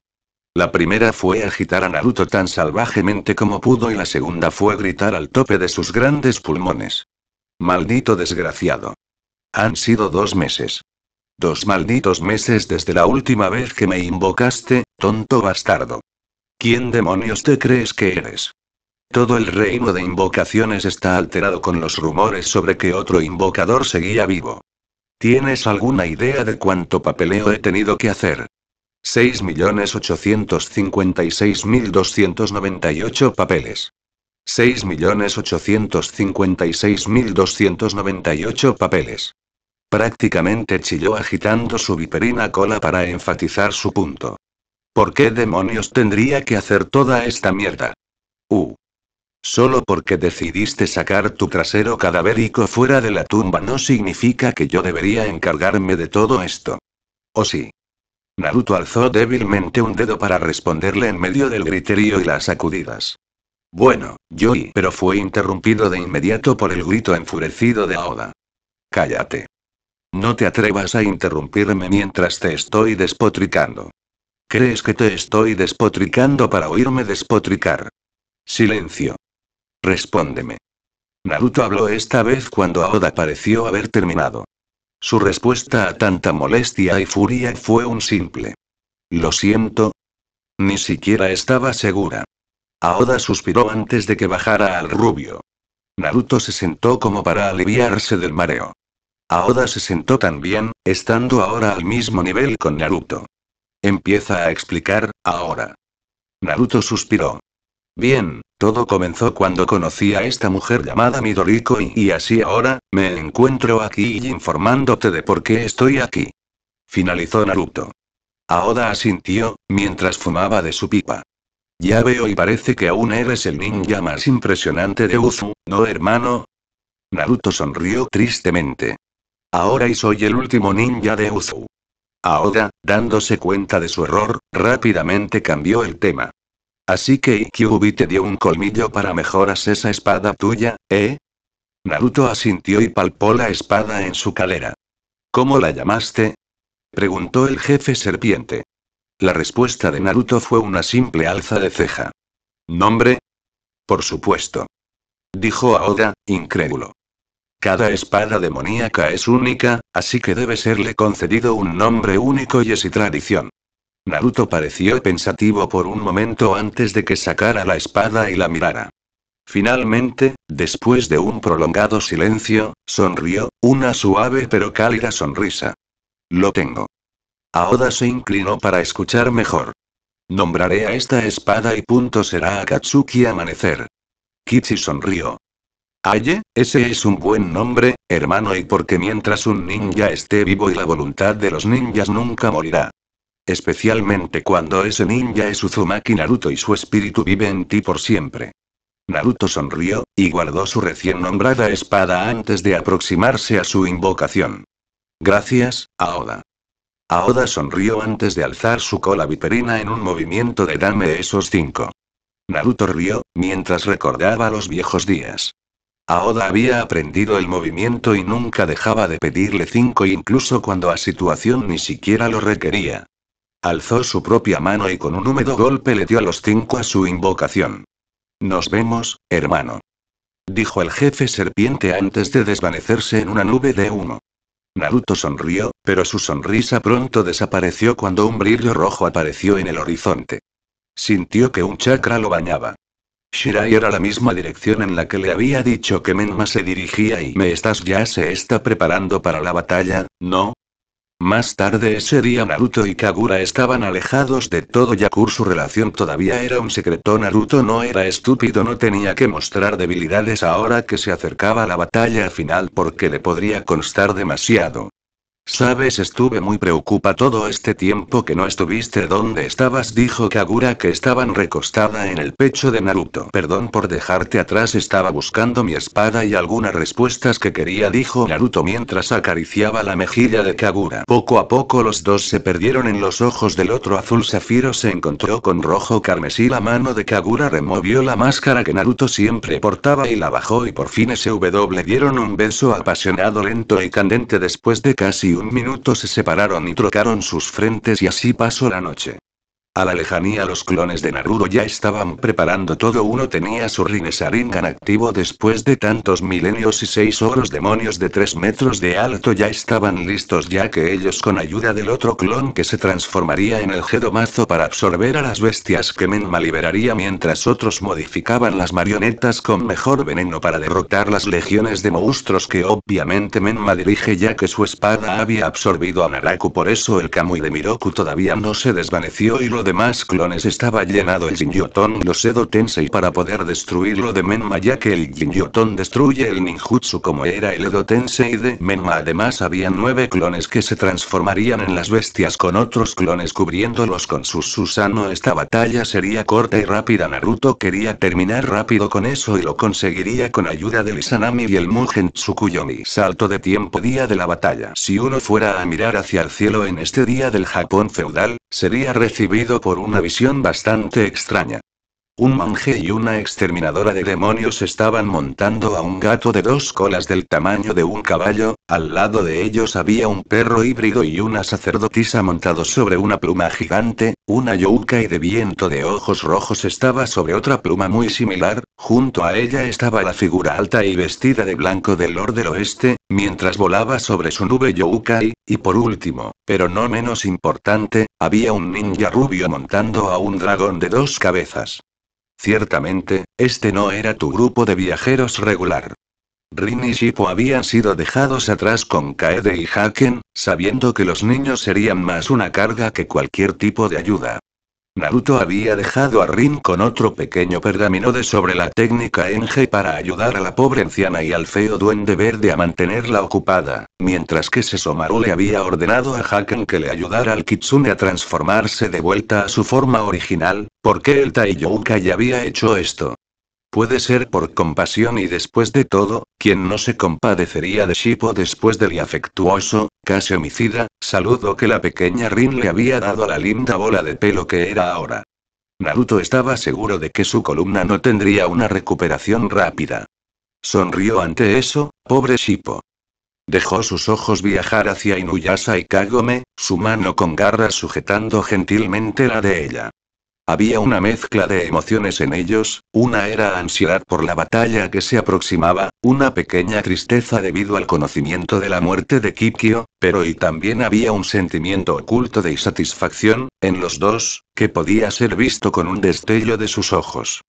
La primera fue agitar a Naruto tan salvajemente como pudo y la segunda fue gritar al tope de sus grandes pulmones. Maldito desgraciado. Han sido dos meses. Dos malditos meses desde la última vez que me invocaste, Tonto bastardo. ¿Quién demonios te crees que eres? Todo el reino de invocaciones está alterado con los rumores sobre que otro invocador seguía vivo. ¿Tienes alguna idea de cuánto papeleo he tenido que hacer? 6.856.298 papeles. 6.856.298 papeles. Prácticamente chilló agitando su viperina cola para enfatizar su punto. ¿Por qué demonios tendría que hacer toda esta mierda? Uh. Solo porque decidiste sacar tu trasero cadavérico fuera de la tumba no significa que yo debería encargarme de todo esto. ¿O sí? Naruto alzó débilmente un dedo para responderle en medio del griterío y las sacudidas. Bueno, yo y... pero fue interrumpido de inmediato por el grito enfurecido de Aoda. Cállate. No te atrevas a interrumpirme mientras te estoy despotricando. ¿Crees que te estoy despotricando para oírme despotricar? Silencio. Respóndeme. Naruto habló esta vez cuando Aoda pareció haber terminado. Su respuesta a tanta molestia y furia fue un simple. Lo siento. Ni siquiera estaba segura. Aoda suspiró antes de que bajara al rubio. Naruto se sentó como para aliviarse del mareo. Aoda se sentó también, estando ahora al mismo nivel con Naruto. Empieza a explicar, ahora. Naruto suspiró. Bien, todo comenzó cuando conocí a esta mujer llamada Midoriko y, así ahora, me encuentro aquí informándote de por qué estoy aquí. Finalizó Naruto. Aoda asintió, mientras fumaba de su pipa. Ya veo y parece que aún eres el ninja más impresionante de Uzu, ¿no hermano? Naruto sonrió tristemente. Ahora y soy el último ninja de Uzu. Aoda, dándose cuenta de su error, rápidamente cambió el tema. Así que Ikyubi te dio un colmillo para mejoras esa espada tuya, ¿eh? Naruto asintió y palpó la espada en su calera. ¿Cómo la llamaste? preguntó el jefe serpiente. La respuesta de Naruto fue una simple alza de ceja. ¿Nombre? Por supuesto. Dijo Aoda, incrédulo. Cada espada demoníaca es única, así que debe serle concedido un nombre único y es y tradición. Naruto pareció pensativo por un momento antes de que sacara la espada y la mirara. Finalmente, después de un prolongado silencio, sonrió, una suave pero cálida sonrisa. Lo tengo. Aoda se inclinó para escuchar mejor. Nombraré a esta espada y punto será Akatsuki Amanecer. Kichi sonrió, Aye, ese es un buen nombre, hermano y porque mientras un ninja esté vivo y la voluntad de los ninjas nunca morirá. Especialmente cuando ese ninja es Uzumaki Naruto y su espíritu vive en ti por siempre. Naruto sonrió, y guardó su recién nombrada espada antes de aproximarse a su invocación. Gracias, Aoda. Aoda sonrió antes de alzar su cola viperina en un movimiento de dame esos cinco. Naruto rió, mientras recordaba los viejos días. Aoda había aprendido el movimiento y nunca dejaba de pedirle cinco incluso cuando a situación ni siquiera lo requería. Alzó su propia mano y con un húmedo golpe le dio a los cinco a su invocación. Nos vemos, hermano. Dijo el jefe serpiente antes de desvanecerse en una nube de humo. Naruto sonrió, pero su sonrisa pronto desapareció cuando un brillo rojo apareció en el horizonte. Sintió que un chakra lo bañaba. Shirai era la misma dirección en la que le había dicho que Menma se dirigía y me estás ya se está preparando para la batalla, ¿no? Más tarde ese día Naruto y Kagura estaban alejados de todo Yakur su relación todavía era un secreto Naruto no era estúpido no tenía que mostrar debilidades ahora que se acercaba la batalla final porque le podría constar demasiado. Sabes, estuve muy preocupa todo este tiempo que no estuviste donde estabas, dijo Kagura que estaban recostada en el pecho de Naruto. Perdón por dejarte atrás, estaba buscando mi espada y algunas respuestas que quería, dijo Naruto mientras acariciaba la mejilla de Kagura. Poco a poco los dos se perdieron en los ojos del otro azul zafiro se encontró con rojo carmesí. La mano de Kagura removió la máscara que Naruto siempre portaba y la bajó y por fin SW dieron un beso apasionado, lento y candente después de casi un minuto se separaron y trocaron sus frentes y así pasó la noche. A la lejanía los clones de Naruto ya estaban preparando todo uno tenía su rinesaringan activo después de tantos milenios y seis oros demonios de 3 metros de alto ya estaban listos ya que ellos con ayuda del otro clon que se transformaría en el Gedomazo para absorber a las bestias que Menma liberaría mientras otros modificaban las marionetas con mejor veneno para derrotar las legiones de monstruos que obviamente Menma dirige ya que su espada había absorbido a Naraku por eso el Kamui de Miroku todavía no se desvaneció y lo más clones estaba llenado el los sedo Tensei para poder destruirlo de Menma ya que el Jinjotón destruye el ninjutsu como era el Edo Tensei de Menma además había nueve clones que se transformarían en las bestias con otros clones cubriéndolos con sus Susano esta batalla sería corta y rápida Naruto quería terminar rápido con eso y lo conseguiría con ayuda del Isanami y el Mugen Tsukuyomi salto de tiempo día de la batalla si uno fuera a mirar hacia el cielo en este día del Japón feudal Sería recibido por una visión bastante extraña. Un monje y una exterminadora de demonios estaban montando a un gato de dos colas del tamaño de un caballo, al lado de ellos había un perro híbrido y una sacerdotisa montado sobre una pluma gigante, una yuca y de viento de ojos rojos estaba sobre otra pluma muy similar, junto a ella estaba la figura alta y vestida de blanco del Lord del Oeste, mientras volaba sobre su nube Youkai, y por último, pero no menos importante, había un ninja rubio montando a un dragón de dos cabezas. Ciertamente, este no era tu grupo de viajeros regular. Rin y Shippo habían sido dejados atrás con Kaede y Haken, sabiendo que los niños serían más una carga que cualquier tipo de ayuda. Naruto había dejado a Rin con otro pequeño pergamino de sobre la técnica Enge para ayudar a la pobre anciana y al feo duende verde a mantenerla ocupada, mientras que Sesomaru le había ordenado a Haken que le ayudara al Kitsune a transformarse de vuelta a su forma original, porque el el ya había hecho esto? Puede ser por compasión y después de todo, quien no se compadecería de Shippo después del afectuoso casi homicida, saludo que la pequeña Rin le había dado a la linda bola de pelo que era ahora. Naruto estaba seguro de que su columna no tendría una recuperación rápida. Sonrió ante eso, pobre Shippo. Dejó sus ojos viajar hacia Inuyasha y Kagome, su mano con garras sujetando gentilmente la de ella. Había una mezcla de emociones en ellos, una era ansiedad por la batalla que se aproximaba, una pequeña tristeza debido al conocimiento de la muerte de Kikyo, pero y también había un sentimiento oculto de insatisfacción, en los dos, que podía ser visto con un destello de sus ojos.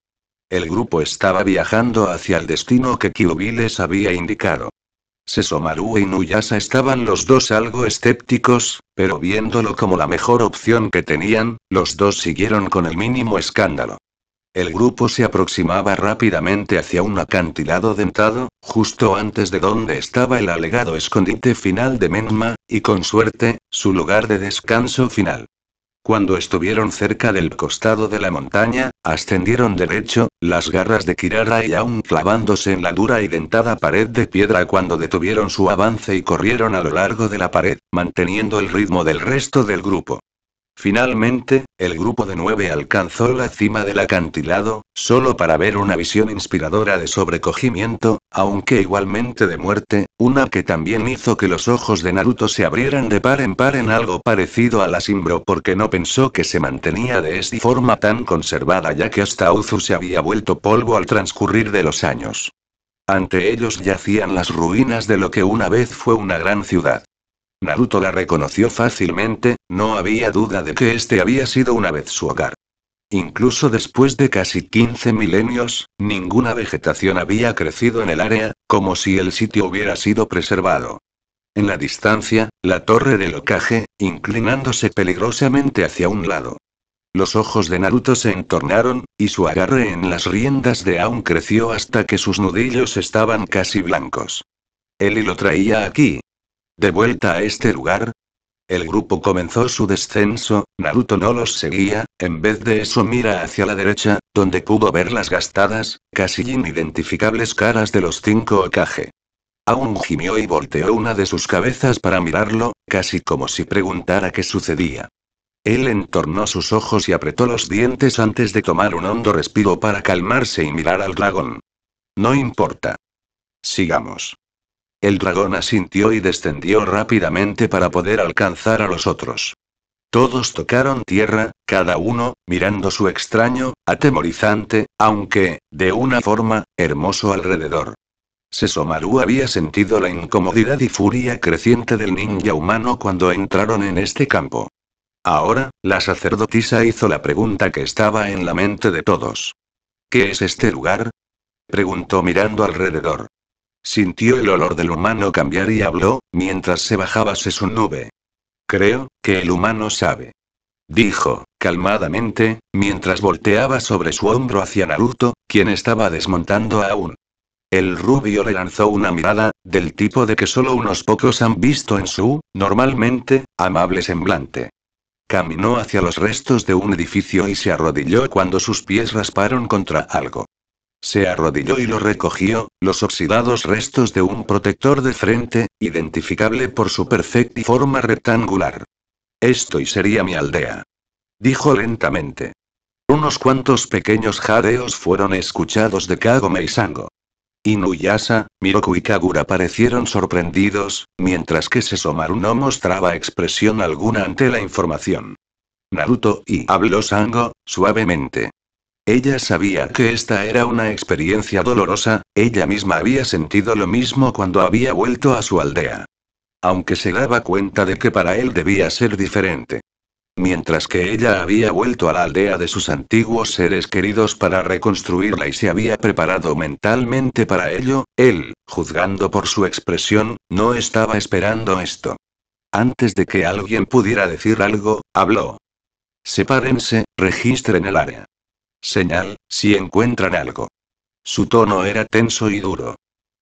El grupo estaba viajando hacia el destino que Kyubi les había indicado. Sesomaru y Nuyasa estaban los dos algo escépticos, pero viéndolo como la mejor opción que tenían, los dos siguieron con el mínimo escándalo. El grupo se aproximaba rápidamente hacia un acantilado dentado, justo antes de donde estaba el alegado escondite final de Menma, y con suerte, su lugar de descanso final. Cuando estuvieron cerca del costado de la montaña, ascendieron derecho, las garras de Kirara y aún clavándose en la dura y dentada pared de piedra cuando detuvieron su avance y corrieron a lo largo de la pared, manteniendo el ritmo del resto del grupo. Finalmente, el grupo de nueve alcanzó la cima del acantilado, solo para ver una visión inspiradora de sobrecogimiento, aunque igualmente de muerte, una que también hizo que los ojos de Naruto se abrieran de par en par en algo parecido a la simbro porque no pensó que se mantenía de esta forma tan conservada ya que hasta Uzu se había vuelto polvo al transcurrir de los años. Ante ellos yacían las ruinas de lo que una vez fue una gran ciudad. Naruto la reconoció fácilmente, no había duda de que este había sido una vez su hogar. Incluso después de casi 15 milenios, ninguna vegetación había crecido en el área, como si el sitio hubiera sido preservado. En la distancia, la torre del ocaje, inclinándose peligrosamente hacia un lado. Los ojos de Naruto se entornaron, y su agarre en las riendas de Aun creció hasta que sus nudillos estaban casi blancos. Él lo traía aquí, de vuelta a este lugar. El grupo comenzó su descenso, Naruto no los seguía, en vez de eso mira hacia la derecha, donde pudo ver las gastadas, casi inidentificables caras de los cinco Okage. Aún gimió y volteó una de sus cabezas para mirarlo, casi como si preguntara qué sucedía. Él entornó sus ojos y apretó los dientes antes de tomar un hondo respiro para calmarse y mirar al dragón. No importa. Sigamos. El dragón asintió y descendió rápidamente para poder alcanzar a los otros. Todos tocaron tierra, cada uno, mirando su extraño, atemorizante, aunque, de una forma, hermoso alrededor. Sesomaru había sentido la incomodidad y furia creciente del ninja humano cuando entraron en este campo. Ahora, la sacerdotisa hizo la pregunta que estaba en la mente de todos. ¿Qué es este lugar? preguntó mirando alrededor. Sintió el olor del humano cambiar y habló, mientras se bajaba su nube. Creo, que el humano sabe. Dijo, calmadamente, mientras volteaba sobre su hombro hacia Naruto, quien estaba desmontando aún. El rubio le lanzó una mirada, del tipo de que solo unos pocos han visto en su, normalmente, amable semblante. Caminó hacia los restos de un edificio y se arrodilló cuando sus pies rasparon contra algo. Se arrodilló y lo recogió, los oxidados restos de un protector de frente, identificable por su perfecta forma rectangular. Esto y sería mi aldea. Dijo lentamente. Unos cuantos pequeños jadeos fueron escuchados de Kagome y Sango. Inuyasa, Miroku y Kagura parecieron sorprendidos, mientras que Sesomaru no mostraba expresión alguna ante la información. Naruto y habló Sango, suavemente. Ella sabía que esta era una experiencia dolorosa, ella misma había sentido lo mismo cuando había vuelto a su aldea. Aunque se daba cuenta de que para él debía ser diferente. Mientras que ella había vuelto a la aldea de sus antiguos seres queridos para reconstruirla y se había preparado mentalmente para ello, él, juzgando por su expresión, no estaba esperando esto. Antes de que alguien pudiera decir algo, habló. Sepárense, registren el área. Señal, si encuentran algo. Su tono era tenso y duro.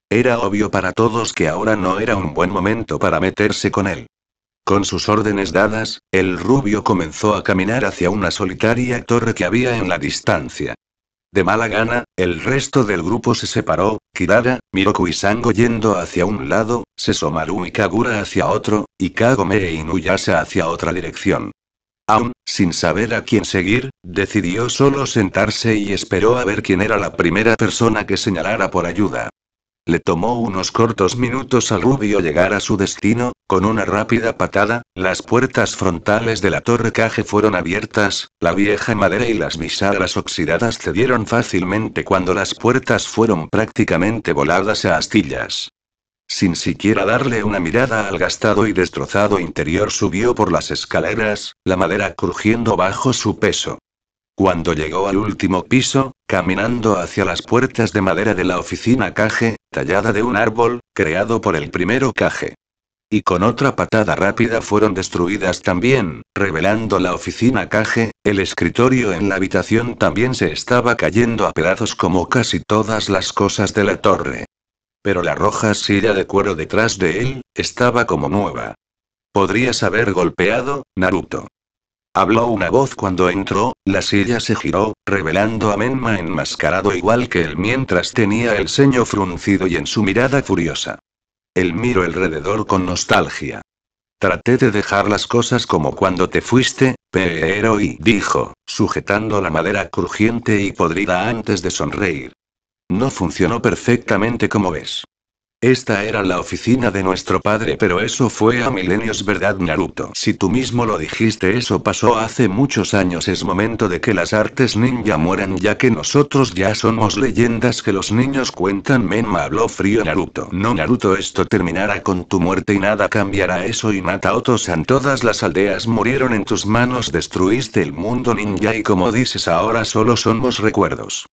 Era obvio para todos que ahora no era un buen momento para meterse con él. Con sus órdenes dadas, el rubio comenzó a caminar hacia una solitaria torre que había en la distancia. De mala gana, el resto del grupo se separó, Kirara, Miroku y Sango yendo hacia un lado, Sesomaru y Kagura hacia otro, y Kagome e Inuyasha hacia otra dirección. Aún, sin saber a quién seguir, decidió solo sentarse y esperó a ver quién era la primera persona que señalara por ayuda. Le tomó unos cortos minutos al rubio llegar a su destino, con una rápida patada, las puertas frontales de la torre caje fueron abiertas, la vieja madera y las bisagras oxidadas cedieron fácilmente cuando las puertas fueron prácticamente voladas a astillas. Sin siquiera darle una mirada al gastado y destrozado interior subió por las escaleras, la madera crujiendo bajo su peso. Cuando llegó al último piso, caminando hacia las puertas de madera de la oficina Caje, tallada de un árbol, creado por el primero Caje. Y con otra patada rápida fueron destruidas también, revelando la oficina Caje, el escritorio en la habitación también se estaba cayendo a pedazos como casi todas las cosas de la torre pero la roja silla de cuero detrás de él, estaba como nueva. Podrías haber golpeado, Naruto. Habló una voz cuando entró, la silla se giró, revelando a Menma enmascarado igual que él mientras tenía el ceño fruncido y en su mirada furiosa. Él miró alrededor con nostalgia. Traté de dejar las cosas como cuando te fuiste, pero y dijo, sujetando la madera crujiente y podrida antes de sonreír. No funcionó perfectamente como ves. Esta era la oficina de nuestro padre, pero eso fue a milenios, ¿verdad, Naruto? Si tú mismo lo dijiste, eso pasó hace muchos años. Es momento de que las artes ninja mueran, ya que nosotros ya somos leyendas que los niños cuentan. Menma habló frío Naruto. No, Naruto, esto terminará con tu muerte y nada cambiará eso. Y mata Otosan. Todas las aldeas murieron en tus manos, destruiste el mundo ninja y como dices, ahora solo somos recuerdos.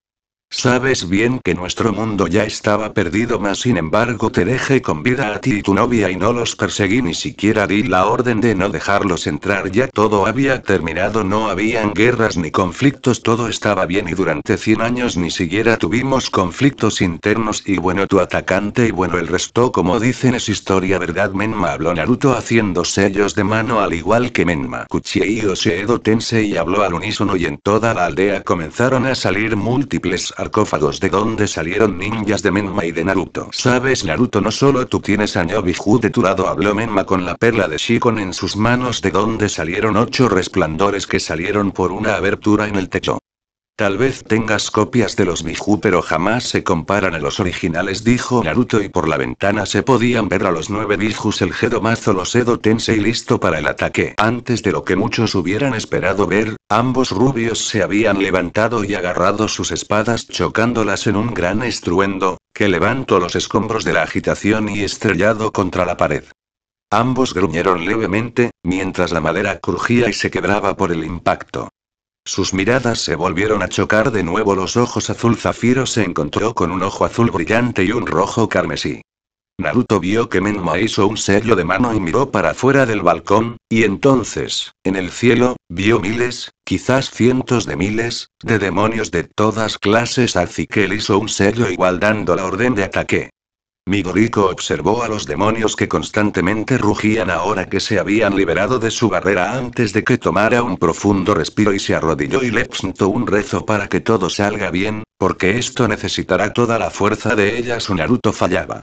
Sabes bien que nuestro mundo ya estaba perdido, mas sin embargo te dejé con vida a ti y tu novia y no los perseguí, ni siquiera di la orden de no dejarlos entrar, ya todo había terminado, no habían guerras ni conflictos, todo estaba bien y durante 100 años ni siquiera tuvimos conflictos internos y bueno tu atacante y bueno el resto como dicen es historia verdad, Menma habló Naruto haciendo sellos de mano al igual que Menma Kuchie y Tense y habló al unísono y en toda la aldea comenzaron a salir múltiples Arcófagos de donde salieron ninjas de Menma y de Naruto. Sabes Naruto no solo tú tienes a Hu de tu lado habló Menma con la perla de Shikon en sus manos de donde salieron ocho resplandores que salieron por una abertura en el techo. Tal vez tengas copias de los Biju pero jamás se comparan a los originales dijo Naruto y por la ventana se podían ver a los nueve Bijus el mazo los Edo y listo para el ataque. Antes de lo que muchos hubieran esperado ver, ambos rubios se habían levantado y agarrado sus espadas chocándolas en un gran estruendo, que levantó los escombros de la agitación y estrellado contra la pared. Ambos gruñeron levemente, mientras la madera crujía y se quebraba por el impacto. Sus miradas se volvieron a chocar de nuevo. Los ojos azul zafiro se encontró con un ojo azul brillante y un rojo carmesí. Naruto vio que Menma hizo un sello de mano y miró para fuera del balcón, y entonces, en el cielo, vio miles, quizás cientos de miles, de demonios de todas clases. Así que él hizo un sello igual dando la orden de ataque. Migoriko observó a los demonios que constantemente rugían ahora que se habían liberado de su barrera antes de que tomara un profundo respiro y se arrodilló y le presentó un rezo para que todo salga bien, porque esto necesitará toda la fuerza de ella su Naruto fallaba.